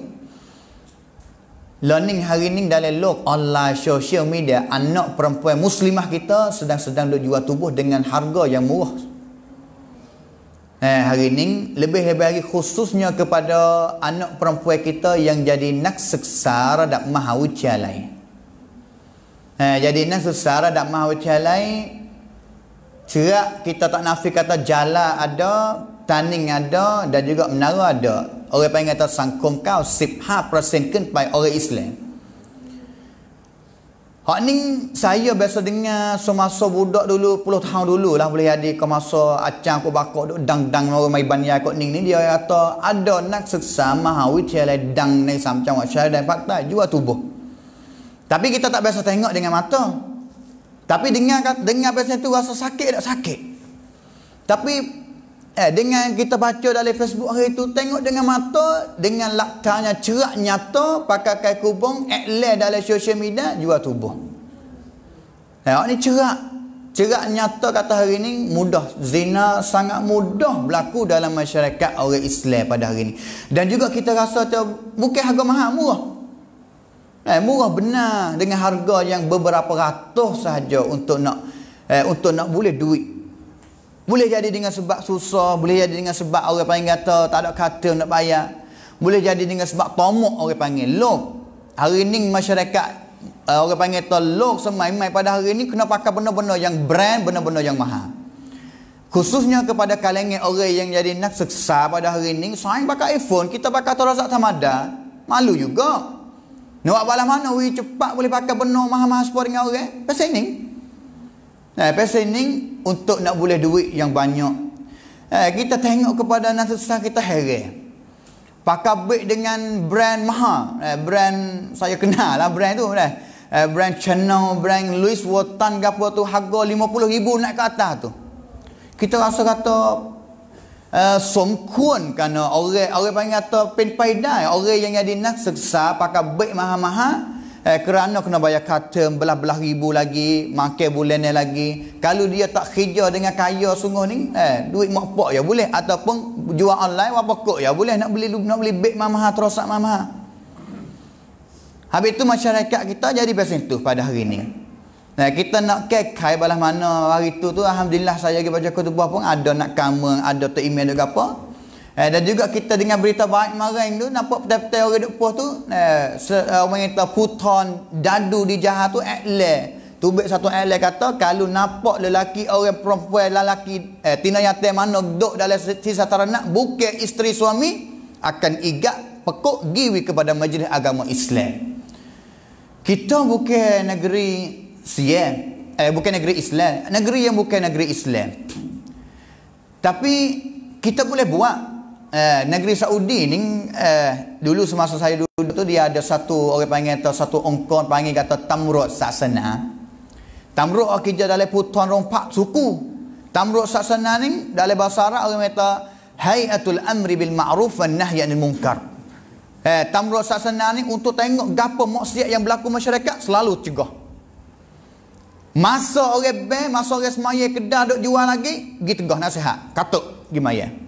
learning hari ini dalam log online social media anak perempuan muslimah kita sedang-sedang duk jual tubuh dengan harga yang murah eh, hari ini lebih hebat lagi khususnya kepada anak perempuan kita yang jadi nak sesara dak mahu cialai eh, jadi nak sesara dak mahu cialai cerak kita tak nafik kata jala ada taning ada dan juga menara ada orang panggil kata sangkum kau 15% kan pai orang Islam Hak ni saya biasa dengar semasa budak dulu, puluh tahun dulu lah boleh jadi ke masa acan aku bakok duk dang-dang orang main banyak kot ni ni dia kata ada nak sesama hawi tiada dang ni samcang wak syahid dan fakta jual tubuh. Tapi kita tak biasa tengok dengan mata. Tapi dengar dengar biasa tu rasa sakit tak sakit. Tapi Eh, dengan kita baca dalam Facebook hari itu, tengok dengan mata, dengan lakarnya cerak nyata, pakai kain kubung, atlet dalam sosial media, jual tubuh. Eh, ini cerak. Cerak nyata kata hari ini, mudah. Zina sangat mudah berlaku dalam masyarakat orang Islam pada hari ini. Dan juga kita rasa macam, mungkin harga mahal, murah. Eh, murah benar dengan harga yang beberapa ratus sahaja untuk nak eh, untuk nak boleh duit boleh jadi dengan sebab susah, boleh jadi dengan sebab orang panggil kata tak ada kata nak bayar. Boleh jadi dengan sebab tomok orang panggil log. Hari ini masyarakat uh, orang panggil tolok semai-mai pada hari ini kena pakai benda-benda yang brand, benda-benda yang mahal. Khususnya kepada kalangan orang yang jadi nak seksa pada hari ini, saya pakai iPhone, kita pakai terasa tamada, malu juga. Nak balas mana, cepat boleh pakai benda mahal-mahal sport dengan orang. Pasal ini, Ha, pasal ini untuk nak boleh duit yang banyak. Ha, kita tengok kepada anak susah kita heran. Pakai baik dengan brand maha, Eh, ha, brand saya kenal lah brand tu. Eh, brand Chanel, brand Louis Vuitton ke apa tu. Harga RM50,000 naik ke atas tu. Kita rasa kata uh, ha, somkun kerana orang, orang panggil kata pen paidai. Orang yang jadi nak susah pakai baik maha maha. Eh, kerana kena bayar kata belah-belah ribu lagi, makan bulan ni lagi. Kalau dia tak kerja dengan kaya sungguh ni, eh, duit mak pok ya boleh. Ataupun jual online, apa kok ya boleh. Nak beli nak beli beg mamah, terosak mamah. Habis tu masyarakat kita jadi pasal tu pada hari ni. Nah, kita nak kekai balas mana hari tu tu, Alhamdulillah saya pergi baca kutubah pun ada nak kamen, ada tak email juga apa. Eh, dan juga kita dengan berita baik marang tu nampak petai-petai orang duk puas tu eh, eh orang kata puton dadu di jahat tu atle. Tubik satu atle kata kalau nampak lelaki orang perempuan lelaki eh tina yatim mana duk dalam sisa taranak bukan isteri suami akan igak pekuk giwi kepada majlis agama Islam. Kita bukan negeri Siam. Eh bukan negeri Islam. Negeri yang bukan negeri Islam. Tapi kita boleh buat Eh, negeri Saudi ni uh, dulu semasa saya dulu tu dia ada satu orang panggil atau satu ongkor panggil kata Tamrud Saksana. Tamrud kerja dalam putuan rompak suku. Tamrud Saksana ni dalam bahasa Arab orang kata Hayatul Amri Bil Ma'ruf Wa Nahya Anil Munkar. Eh, Tamrud Saksana ni untuk tengok gapa maksiat yang berlaku masyarakat selalu cegah. Masa orang bank, masa orang semaya kedai duk jual lagi, pergi tegah nasihat. Katuk, gimana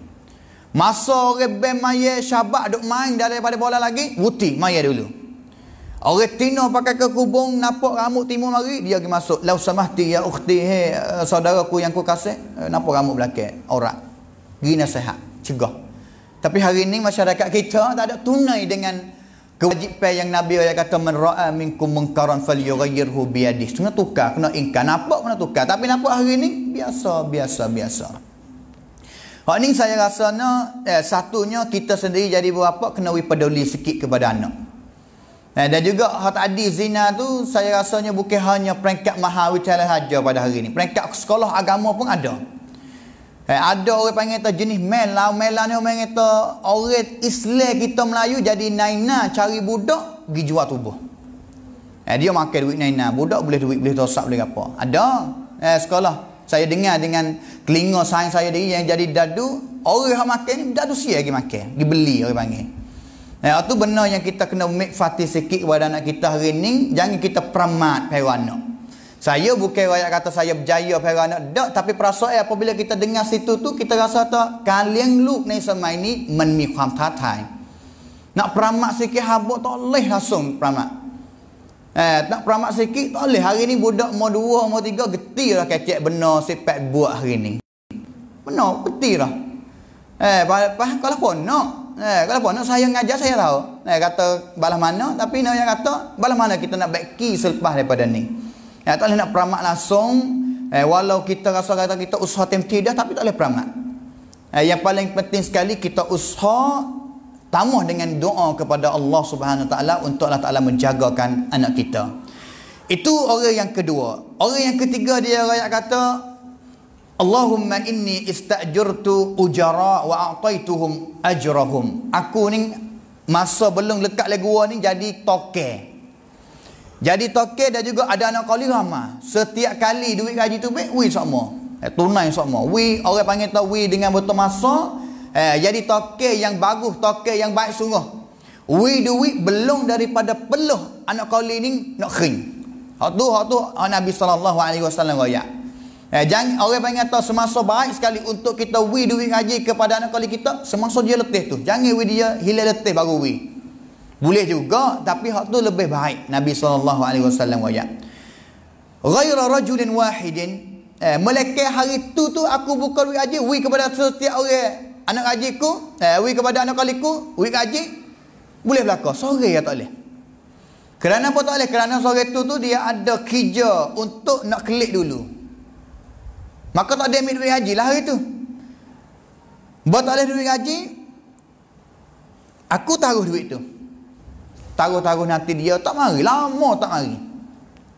Masa orang maya syabak duk main daripada bola lagi, buti maya dulu. Orang tino pakai kekubung, nampak rambut timur lagi? dia pergi masuk. Lau samahti ya ukhti, hey, eh, saudara ku yang ku kasih, eh, nampak rambut belakang. Orang. Gina sehat. Cegah. Tapi hari ini masyarakat kita tak ada tunai dengan kewajipan yang Nabi Raya kata menra'a minkum mengkaran fal yugayirhu biadih. Kena tukar, kena ingkar. Nampak kena tukar. Tapi nampak hari ini, biasa, biasa, biasa. Hak ni saya rasa na, eh, satunya kita sendiri jadi berapa kena peduli sikit kepada anak. Eh, dan juga hak tadi zina tu saya rasanya bukan hanya peringkat mahawicara saja pada hari ni. Peringkat sekolah agama pun ada. Eh, ada orang panggil tu jenis mela. Lah. Mela lah ni orang kata orang Islam kita Melayu jadi naina cari budak pergi jual tubuh. Eh, dia makan duit naina. Budak boleh duit, boleh tosak, boleh apa. Ada eh, sekolah saya dengar dengan telinga saing saya diri yang jadi dadu orang yang makan ni dadu siap lagi makan dibeli orang panggil Nah eh, itu benar yang kita kena make fatih sikit kepada anak kita hari ini. Jangan kita peramat peranak. Saya bukan rakyat kata saya berjaya peranak. Tak, tapi perasaan apabila kita dengar situ tu, kita rasa tak, kalian lu ni sama ini menmi kham tatai. Nak peramat sikit habuk tak boleh langsung peramat. Eh, nak peramat sikit tak boleh. Hari ni budak umur dua, umur tiga, getir lah kecek benar sepat buat hari ni. Benar, getir lah. Eh, pa, pa, kalau pun nak. Eh, kalau pun nak, saya ngajar, saya tahu. Eh, kata balas mana, tapi nak yang kata balas mana kita nak back key selepas daripada ni. Eh, tak boleh nak peramat langsung. Eh, walau kita rasa kata kita usaha tim tidak, tapi tak boleh peramat. Eh, yang paling penting sekali kita usaha tambah dengan doa kepada Allah Subhanahu taala untuk Allah taala menjagakan anak kita. Itu orang yang kedua. Orang yang ketiga dia rakyat kata Allahumma inni istajurtu ujara wa ataituhum ajrahum. Aku ni masa belum lekat lagi gua ni jadi toke. Jadi toke dan juga ada anak kali ramah. Setiap kali duit gaji tu baik, wih sama. Eh, tunai semua. Wih, orang panggil tau wih dengan betul masa. Eh, jadi toke yang bagus, toke yang baik sungguh. We do belum daripada peluh anak kau ini nak kering. Hak tu, hak tu Nabi SAW raya. Eh, jangan orang panggil tahu semasa baik sekali untuk kita we do ngaji kepada anak kau kita. Semasa dia letih tu. Jangan we dia hilang letih baru we. Boleh juga tapi hak tu lebih baik Nabi SAW raya. Ghaira rajulin wahidin. Eh, Melekat hari tu tu aku bukan we aja we kepada setiap orang anak ajiku eh, wi kepada anak kaliku wi kaji boleh berlaku sore ya tak boleh kerana apa tak boleh kerana sore tu tu dia ada kerja untuk nak klik dulu maka tak ada ambil duit haji lah hari tu buat tak boleh duit haji aku taruh duit tu taruh-taruh nanti dia tak mari lama tak mari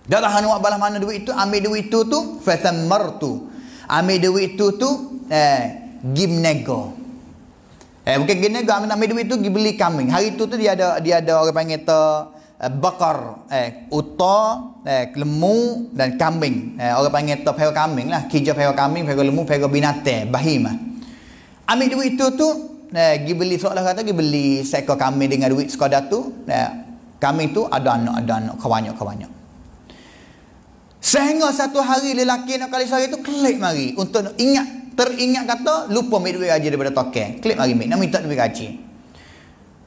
dah lah nak balas mana duit tu ambil duit tu tu fathamartu ambil duit tu tu eh gimnego. Eh bukan gimnego nak ambil duit tu pergi beli kambing. Hari tu tu dia ada dia ada orang panggil ta uh, eh, bakar eh uta eh lemu dan kambing. Eh orang panggil ta pel kambing lah. Kija pel kambing, pel lemu, pel binatang, bahima. Ambil duit tu tu eh pergi beli soklah kata pergi beli seekor kambing dengan duit sekadar tu. Eh kambing tu ada anak ada anak kawanyak kawanyak. Sehingga satu hari lelaki nak kali sehari tu klik mari untuk ingat teringat kata lupa ambil duit gaji daripada tokek klip hari ni nak minta duit gaji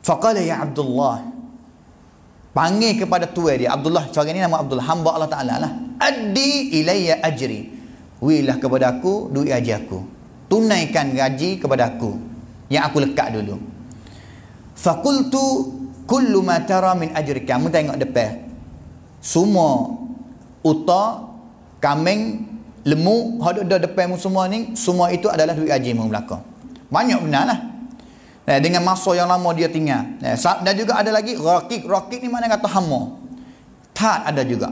faqala ya abdullah panggil kepada tuan dia abdullah seorang ini nama abdullah hamba Allah taala lah addi ilayya ajri wilah kepada aku duit gaji aku tunaikan gaji kepada aku yang aku lekat dulu faqultu kullu ma tara min ajrika kamu tengok depan semua uta kambing lemu hodok dah depan semua ni semua itu adalah duit haji mu belaka banyak benar lah eh, dengan masa yang lama dia tinggal eh, dan juga ada lagi rakik rakik ni mana kata hamo tak ada juga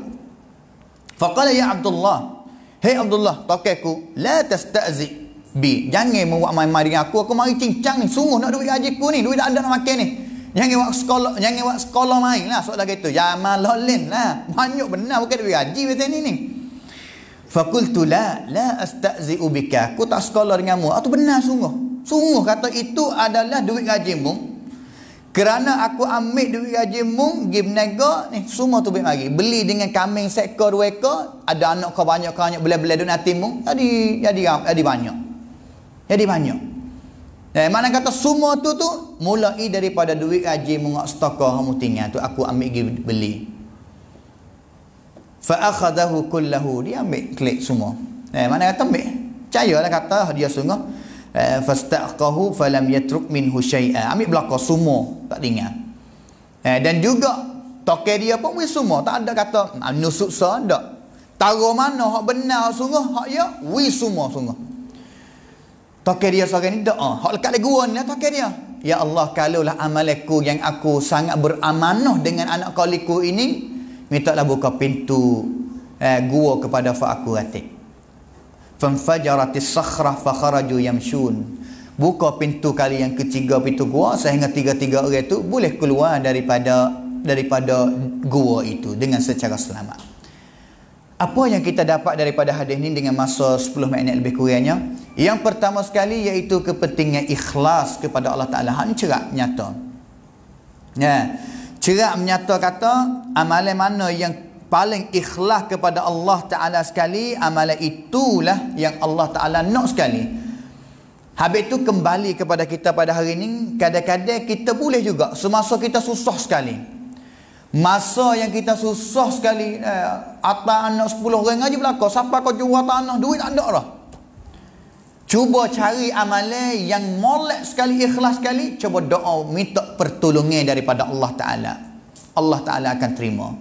faqala ya abdullah hey abdullah tokeku la tastazi bi jangan membuat main-main dengan aku aku mari cincang ni sungguh nak duit haji ku ni duit ada nak makan ni jangan buat sekolah jangan buat sekolah main lah soalan gitu ya malolin lah banyak benar bukan duit haji biasa ni ni Fakultu la, la astazi'u bika. Aku tak sekolah denganmu. Itu ah, benar sungguh. Sungguh kata itu adalah duit gajimu. Kerana aku ambil duit gajimu, give nego, ni semua tu baik lagi. Beli dengan kambing seekor, dua ekor, ada anak kau banyak, kau banyak, boleh-boleh duit hatimu, jadi, jadi, jadi banyak. Jadi banyak. Eh, mana kata semua tu tu mulai daripada duit gaji mengok stok kamu tinggal tu aku ambil beli fa akhadahu kullahu dia ambil klik semua eh mana kata ambil percayalah kata dia sungguh eh, fastaqahu falam yatruk minhu syai'a ambil belaka semua tak tinggal eh dan juga tokek dia pun ambil semua tak ada kata anu ah, susah dak taruh mana hak benar sungguh hak ya wi semua sungguh tokek dia seorang ni dak ah, hak lekat le ni tokek dia Ya Allah, kalaulah amalku yang aku sangat beramanah dengan anak kaliku ini lah buka pintu eh, gua kepada fa'aku ratik famfajaratis sakhrah fa kharaju yamshun buka pintu kali yang ketiga pintu gua sehingga tiga-tiga orang itu boleh keluar daripada daripada gua itu dengan secara selamat apa yang kita dapat daripada hadis ini dengan masa 10 minit lebih kurangnya yang pertama sekali iaitu kepentingan ikhlas kepada Allah Ta'ala hancurak nyata ya yeah. Cerak menyata kata amalan mana yang paling ikhlas kepada Allah Ta'ala sekali amalan itulah yang Allah Ta'ala nak sekali habis itu kembali kepada kita pada hari ini kadang-kadang kita boleh juga semasa kita susah sekali masa yang kita susah sekali eh, atas anak 10 orang aja belakang siapa kau jual tanah duit tak ada lah Cuba cari amalan yang molek sekali, ikhlas sekali. Cuba doa, minta pertolongan daripada Allah Ta'ala. Allah Ta'ala akan terima.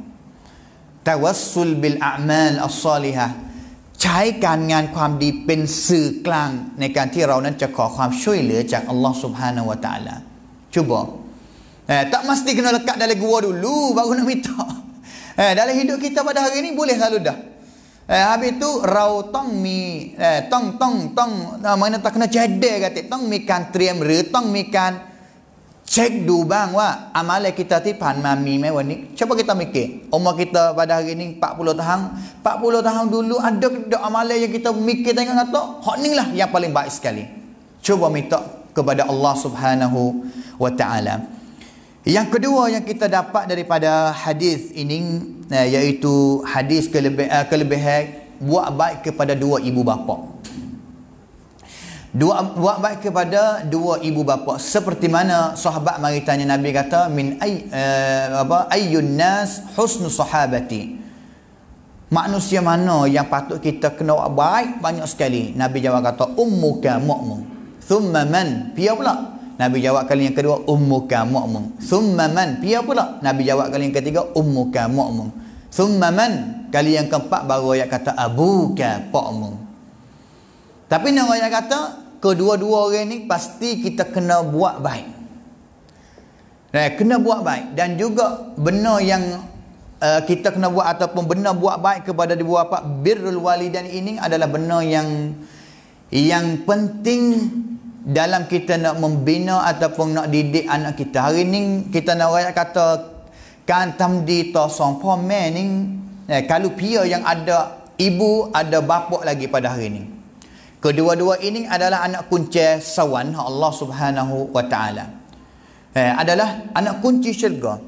Tawassul bil a'mal as-salihah. Cari kanan kuam di pensi kelang. Nekan ti rau cakap kuam syuih le cak Allah Subhanahu Wa Ta'ala. Cuba. Eh, tak mesti kena lekat dalam gua dulu baru nak minta. (laughs) Eh, dalam hidup kita pada hari ini boleh selalu dah. Eh, habis tu rau tong mi eh, tong tong tong nah, mana tak kena cedek kata tong mi kan triam ru tong mi kan cek du bang wa amale kita ti pan mami mai wa ni cuba kita mikir umur kita pada hari ni 40 tahun 40 tahun dulu ada dak amale yang kita mikir tengok kata hak ni lah yang paling baik sekali cuba minta kepada Allah Subhanahu wa taala yang kedua yang kita dapat daripada hadis ini eh, iaitu hadis kelebi, eh, kelebihan buat baik kepada dua ibu bapa. Dua buat baik kepada dua ibu bapa. Seperti mana sahabat mari tanya Nabi kata min ay, eh, apa ayyun nas husnu sahabati. Manusia mana yang patut kita kena buat baik banyak sekali. Nabi jawab kata ummuka mu'mu. Thumma man? Pia pula. Nabi jawab kali yang kedua ummuka mu'mun. Summa man? Pia pula. Nabi jawab kali yang ketiga ummuka mu'mun. Summa man? Kali yang keempat baru ayat kata abuka pa'mun. Tapi nak ayat kata kedua-dua orang ni pasti kita kena buat baik. Nah, eh, kena buat baik dan juga benda yang uh, kita kena buat ataupun benda buat baik kepada ibu bapa birrul walidain ini adalah benda yang yang penting dalam kita nak membina ataupun nak didik anak kita. Hari ni kita nak rakyat kata kan tamdi ta sompo ni eh, kalau pia yang ada ibu ada bapak lagi pada hari ni. Kedua-dua ini adalah anak kunci sawan Allah Subhanahu wa taala. Eh, adalah anak kunci syurga.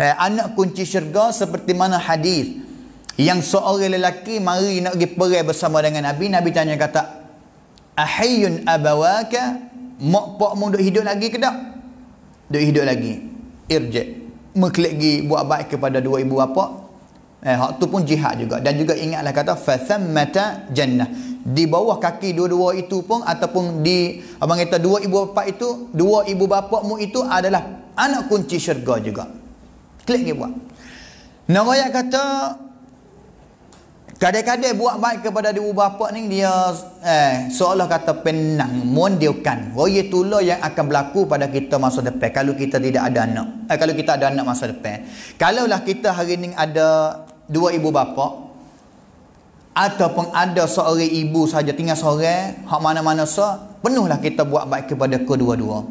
Eh, anak kunci syurga seperti mana hadis yang seorang lelaki mari nak pergi perai bersama dengan Nabi Nabi tanya kata Ahiyun abawaka mak pak mu duk hidup lagi ke tak duk hidup lagi irja meklik gi buat baik kepada dua ibu bapa eh hak tu pun jihad juga dan juga ingatlah kata fa mata jannah di bawah kaki dua-dua itu pun ataupun di abang kata dua ibu bapa itu dua ibu bapa mu itu adalah anak kunci syurga juga klik gi buat Nawaya kata Kadang-kadang buat baik kepada ibu bapa ni dia eh seolah kata penang mun dia kan. Royal tula yang akan berlaku pada kita masa depan kalau kita tidak ada anak. Eh, kalau kita ada anak masa depan. Kalaulah kita hari ni ada dua ibu bapa ataupun ada seorang ibu saja tinggal seorang, hak mana-mana sa, penuhlah kita buat baik kepada kedua-dua.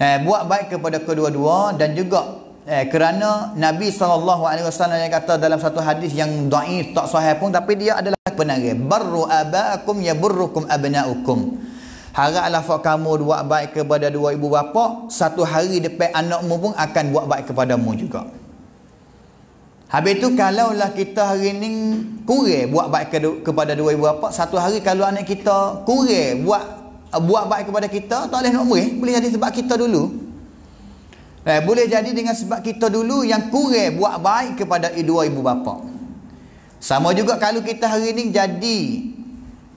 Eh buat baik kepada kedua-dua dan juga Eh, kerana Nabi SAW yang kata dalam satu hadis yang da'if tak sahih pun tapi dia adalah penarik. Barru abakum ya burrukum abna'ukum. Harap lafak kamu buat baik kepada dua ibu bapa, satu hari depan anakmu pun akan buat baik kepadamu juga. Habis tu kalaulah kita hari ni kurang buat baik ke, kepada dua ibu bapa, satu hari kalau anak kita kurang buat buat baik kepada kita, tak boleh nak murid. Boleh jadi sebab kita dulu. Eh, boleh jadi dengan sebab kita dulu yang kurang buat baik kepada dua ibu bapa. Sama juga kalau kita hari ini jadi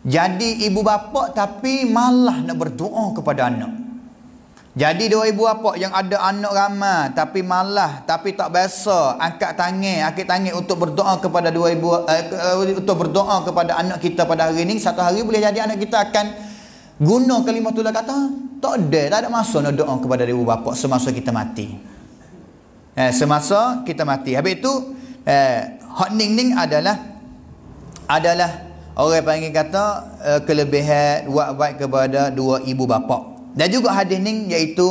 jadi ibu bapa tapi malah nak berdoa kepada anak. Jadi dua ibu bapa yang ada anak ramai tapi malah tapi tak biasa angkat tangan, angkat tangan untuk berdoa kepada dua ibu eh, eh untuk berdoa kepada anak kita pada hari ini satu hari boleh jadi anak kita akan Guna kalimah lah kata, tak ada, tak ada masa nak doa kepada ibu bapa semasa kita mati. Eh, semasa kita mati. Habis itu, eh, hot ning ning adalah, adalah orang panggil kata, eh, kelebihan wak baik kepada dua ibu bapa. Dan juga hadis ning iaitu,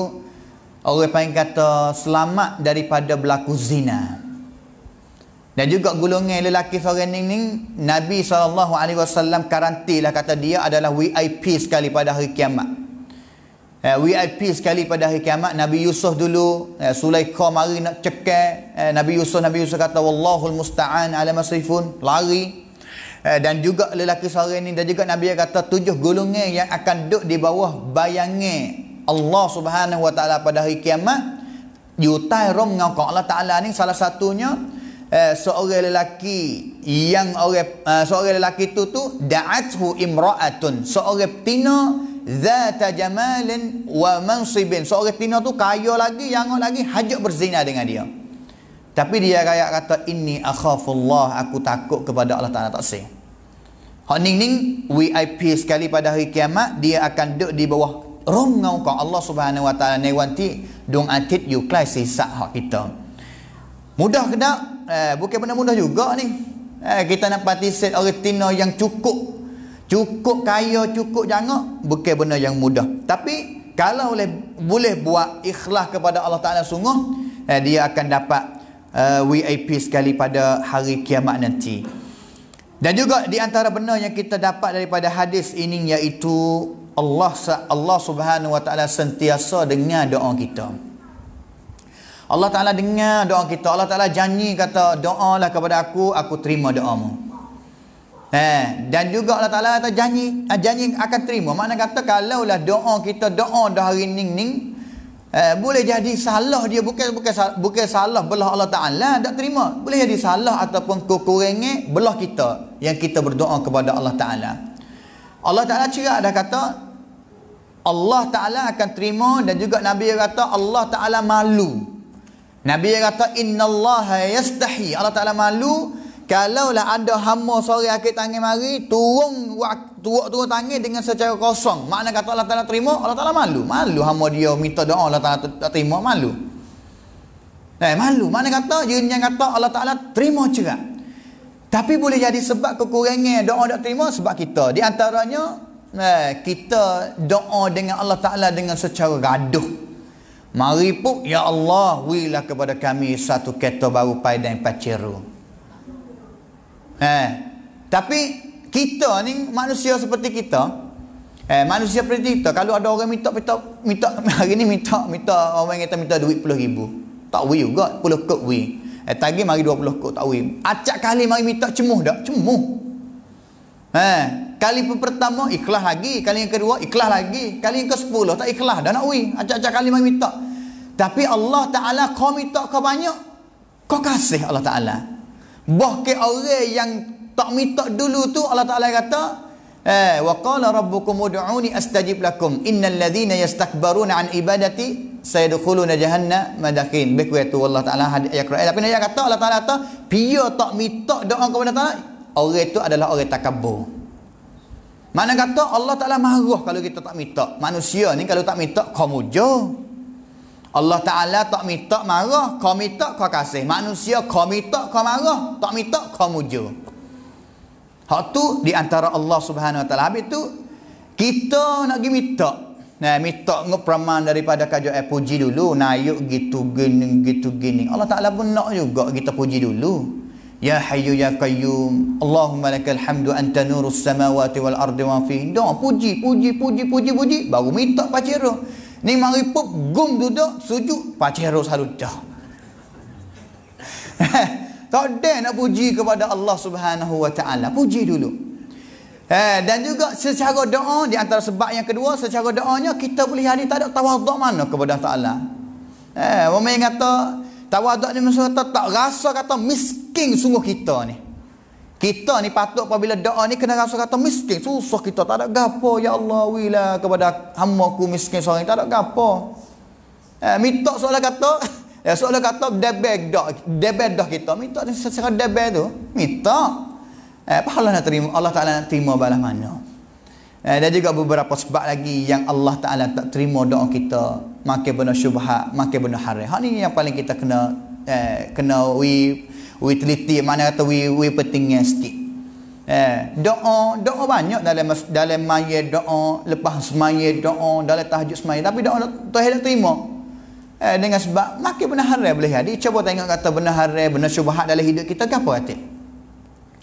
orang panggil kata, selamat daripada berlaku Zina. Dan juga golongan lelaki seorang ni, Nabi SAW karantilah kata dia adalah VIP sekali pada hari kiamat. Eh, VIP sekali pada hari kiamat Nabi Yusuf dulu eh, Sulaikha mari nak cekai eh, Nabi Yusuf Nabi Yusuf kata Wallahul musta'an ala masrifun Lari eh, Dan juga lelaki sore ni Dan juga Nabi kata Tujuh gulungan yang akan duduk di bawah bayangnya Allah subhanahu pada hari kiamat Yutai rom ngau Allah ta'ala ni Salah satunya eh, seorang lelaki yang orang eh, seorang lelaki tu tu da'athu imra'atun seorang tina zata jamalin wa mansibin seorang tina tu kaya lagi yang lagi hajat berzina dengan dia tapi dia kaya kata ini akhafullah aku takut kepada Allah Taala tak sih Hak ning ning VIP sekali pada hari kiamat dia akan duduk di bawah rongau ka Allah Subhanahu wa taala ne wanti dong atit you klasi sak hak kita. Mudah ke tak? Eh, bukan benda mudah juga ni. Eh, kita nak parti set orang yang cukup. Cukup kaya, cukup jangak. Bukan benda yang mudah. Tapi, kalau boleh, boleh buat ikhlas kepada Allah Ta'ala sungguh, eh, dia akan dapat uh, eh, VIP sekali pada hari kiamat nanti. Dan juga di antara benda yang kita dapat daripada hadis ini iaitu Allah Allah Subhanahu Wa Ta'ala sentiasa dengar doa kita. Allah Ta'ala dengar doa kita. Allah Ta'ala janji kata, doa lah kepada aku, aku terima doamu. Eh, dan juga Allah Ta'ala kata janji, eh, janji akan terima. Mana kata kalau lah doa kita, doa dah hari ni, ni eh, boleh jadi salah dia. Bukan bukan bukan salah belah Allah Ta'ala, tak terima. Boleh jadi salah ataupun kekurangnya belah kita yang kita berdoa kepada Allah Ta'ala. Allah Ta'ala cerak dah kata, Allah Ta'ala akan terima dan juga Nabi kata Allah Ta'ala malu Nabi kata inna Allah yastahi Allah Taala malu kalau lah ada hamba sore akhir tangan mari turun tuak turun tangan dengan secara kosong. Makna kata Allah Taala terima, Allah Taala malu. Malu hamba dia minta doa Allah Taala terima, malu. Eh, malu. Makna kata jin kata Allah Taala terima juga. Tapi boleh jadi sebab kekurangan doa tak terima sebab kita. Di antaranya, eh, kita doa dengan Allah Taala dengan secara gaduh. Mari pun ya Allah wilah kepada kami satu kereta baru pai dan paceru. Eh, tapi kita ni manusia seperti kita. Eh, manusia seperti kita kalau ada orang minta minta minta (laughs) hari ni minta minta orang kata minta duit 10 ribu. Tak wi juga 10 kok wi. Eh tagih mari 20 kok tak wi. Acak kali mari minta cemuh dak? Cemuh. Eh, Kali pertama ikhlas lagi. Kali yang kedua ikhlas lagi. Kali yang ke sepuluh tak ikhlas. Dah nak ui. Acak-acak kali mai minta. Tapi Allah Ta'ala kau minta kau banyak. Kau kasih Allah Ta'ala. ke orang yang tak minta dulu tu Allah Ta'ala kata. Eh, wa qala rabbukum ud'uni astajib lakum innal ladhina yastakbaruna an ibadati sayadkhuluna jahannam madakin. beku itu Allah Taala ayat Quran tapi dia kata Allah Taala kata pia tak minta doa kepada Allah orang itu adalah orang takabur. Mana kata Allah Ta'ala marah kalau kita tak minta. Manusia ni kalau tak minta, kau muja. Allah Ta'ala tak minta marah, kau minta kau kasih. Manusia kau minta kau marah, tak minta kau muja. Hak tu di antara Allah Subhanahu Wa Ta'ala. Habis tu, kita nak pergi minta. Nah, minta ngepraman daripada kajak eh, puji dulu. Nah, yuk gitu gini, gitu gini. Allah Ta'ala pun nak juga kita puji dulu. Ya Hayyu Ya Qayyum Allahumma lakal hamdu anta nurus samawati wal ardi wa fi Doa puji, puji, puji, puji, puji Baru minta pacero Ni mari pup gum duduk sujud pacero selalu dah (laughs) Tak ada nak puji kepada Allah subhanahu wa ta'ala Puji dulu Eh, dan juga secara doa di antara sebab yang kedua secara doanya kita boleh hari tak ada tawaduk mana kepada Allah Taala. Eh, orang yang kata Tawaduk ni maksudnya kata tak rasa kata miskin sungguh kita ni. Kita ni patut apabila doa ni kena rasa kata miskin. Susah kita tak ada gapo ya Allah wila kepada hamba ku miskin seorang tak ada gapo. Eh minta soalan kata Ya (laughs) soalan kata debeg dah debeg dah kita minta ni secara debeg tu minta eh Allah nak terima Allah Taala nak terima balas mana eh, dan juga beberapa sebab lagi yang Allah Taala tak terima doa kita makin penuh syubhat makin penuh haram hak ni yang paling kita kena eh, kena we we teliti mana kata we we pentingnya sikit eh doa doa banyak dalam dalam maya doa lepas semaya doa dalam tahajud semaya tapi doa tuhan tak terima eh dengan sebab makin benar haram boleh jadi cuba tengok kata benar haram benar syubhat dalam hidup kita ke apa hati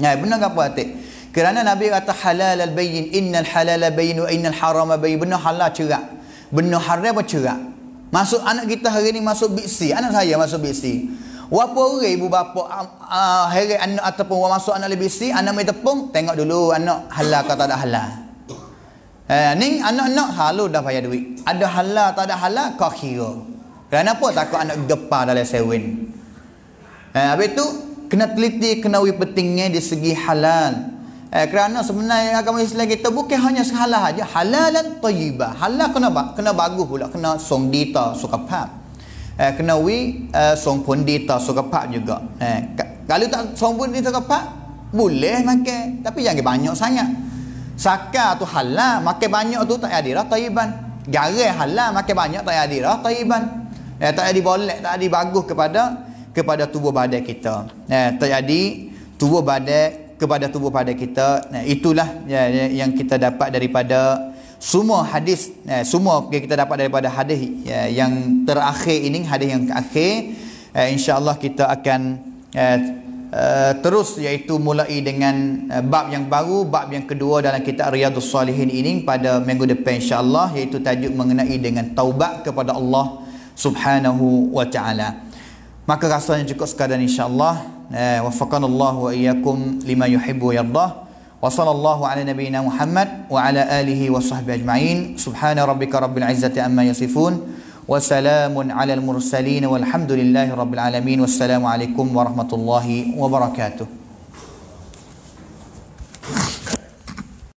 nah eh, benar ke apa hati kerana nabi kata halal al bayyin innal halala bayyin wa innal harama bayyin benar halal cerak benda haram bercerak. Masuk anak kita hari ni masuk biksi. Anak saya masuk biksi. Wapa orang ibu bapa uh, hari anak ataupun wa masuk anak lebih si anak main tepung tengok dulu anak halal ke tak ada halal. Eh ni anak-anak halu dah bayar duit. Ada halal tak ada halal kau kira. Kenapa takut anak gepar dalam sewin? Eh habis tu kena teliti kena wi pentingnya di segi halal. Eh, kerana sebenarnya agama Islam kita bukan hanya sehalal saja. Halal dan tayyibah. Halal kena, kena bagus pula. Kena song dita suka pak Eh, kena we eh, song pundita suka pak juga. Eh, kalau tak song pundita suka pak boleh makan. Tapi jangan banyak sangat. Saka tu halal, makan banyak tu tak ada lah tayyiban. Garai halal, makan banyak tak ada lah tayyiban. Eh, tak ada boleh, tak ada bagus kepada kepada tubuh badan kita. Eh, tak ada tubuh badan kepada tubuh pada kita nah, itulah ya, ya, yang kita dapat daripada semua hadis ya, semua kita dapat daripada hadis ya, yang terakhir ini hadis yang terakhir ya, insyaallah kita akan ya, eh, terus iaitu mulai dengan eh, bab yang baru bab yang kedua dalam kitab riyadhus salihin ini pada minggu depan Insya Allah, iaitu tajuk mengenai dengan taubat kepada Allah subhanahu wa taala maka rasanya cukup sekadar Insya allah وفقنا الله وإياكم لما يحب ويرضاه وصلى الله على نبينا محمد وعلى آله وصحبه أجمعين سبحان ربك رب العزة أما يصفون وسلام على المرسلين والحمد لله رب العالمين والسلام عليكم ورحمة الله وبركاته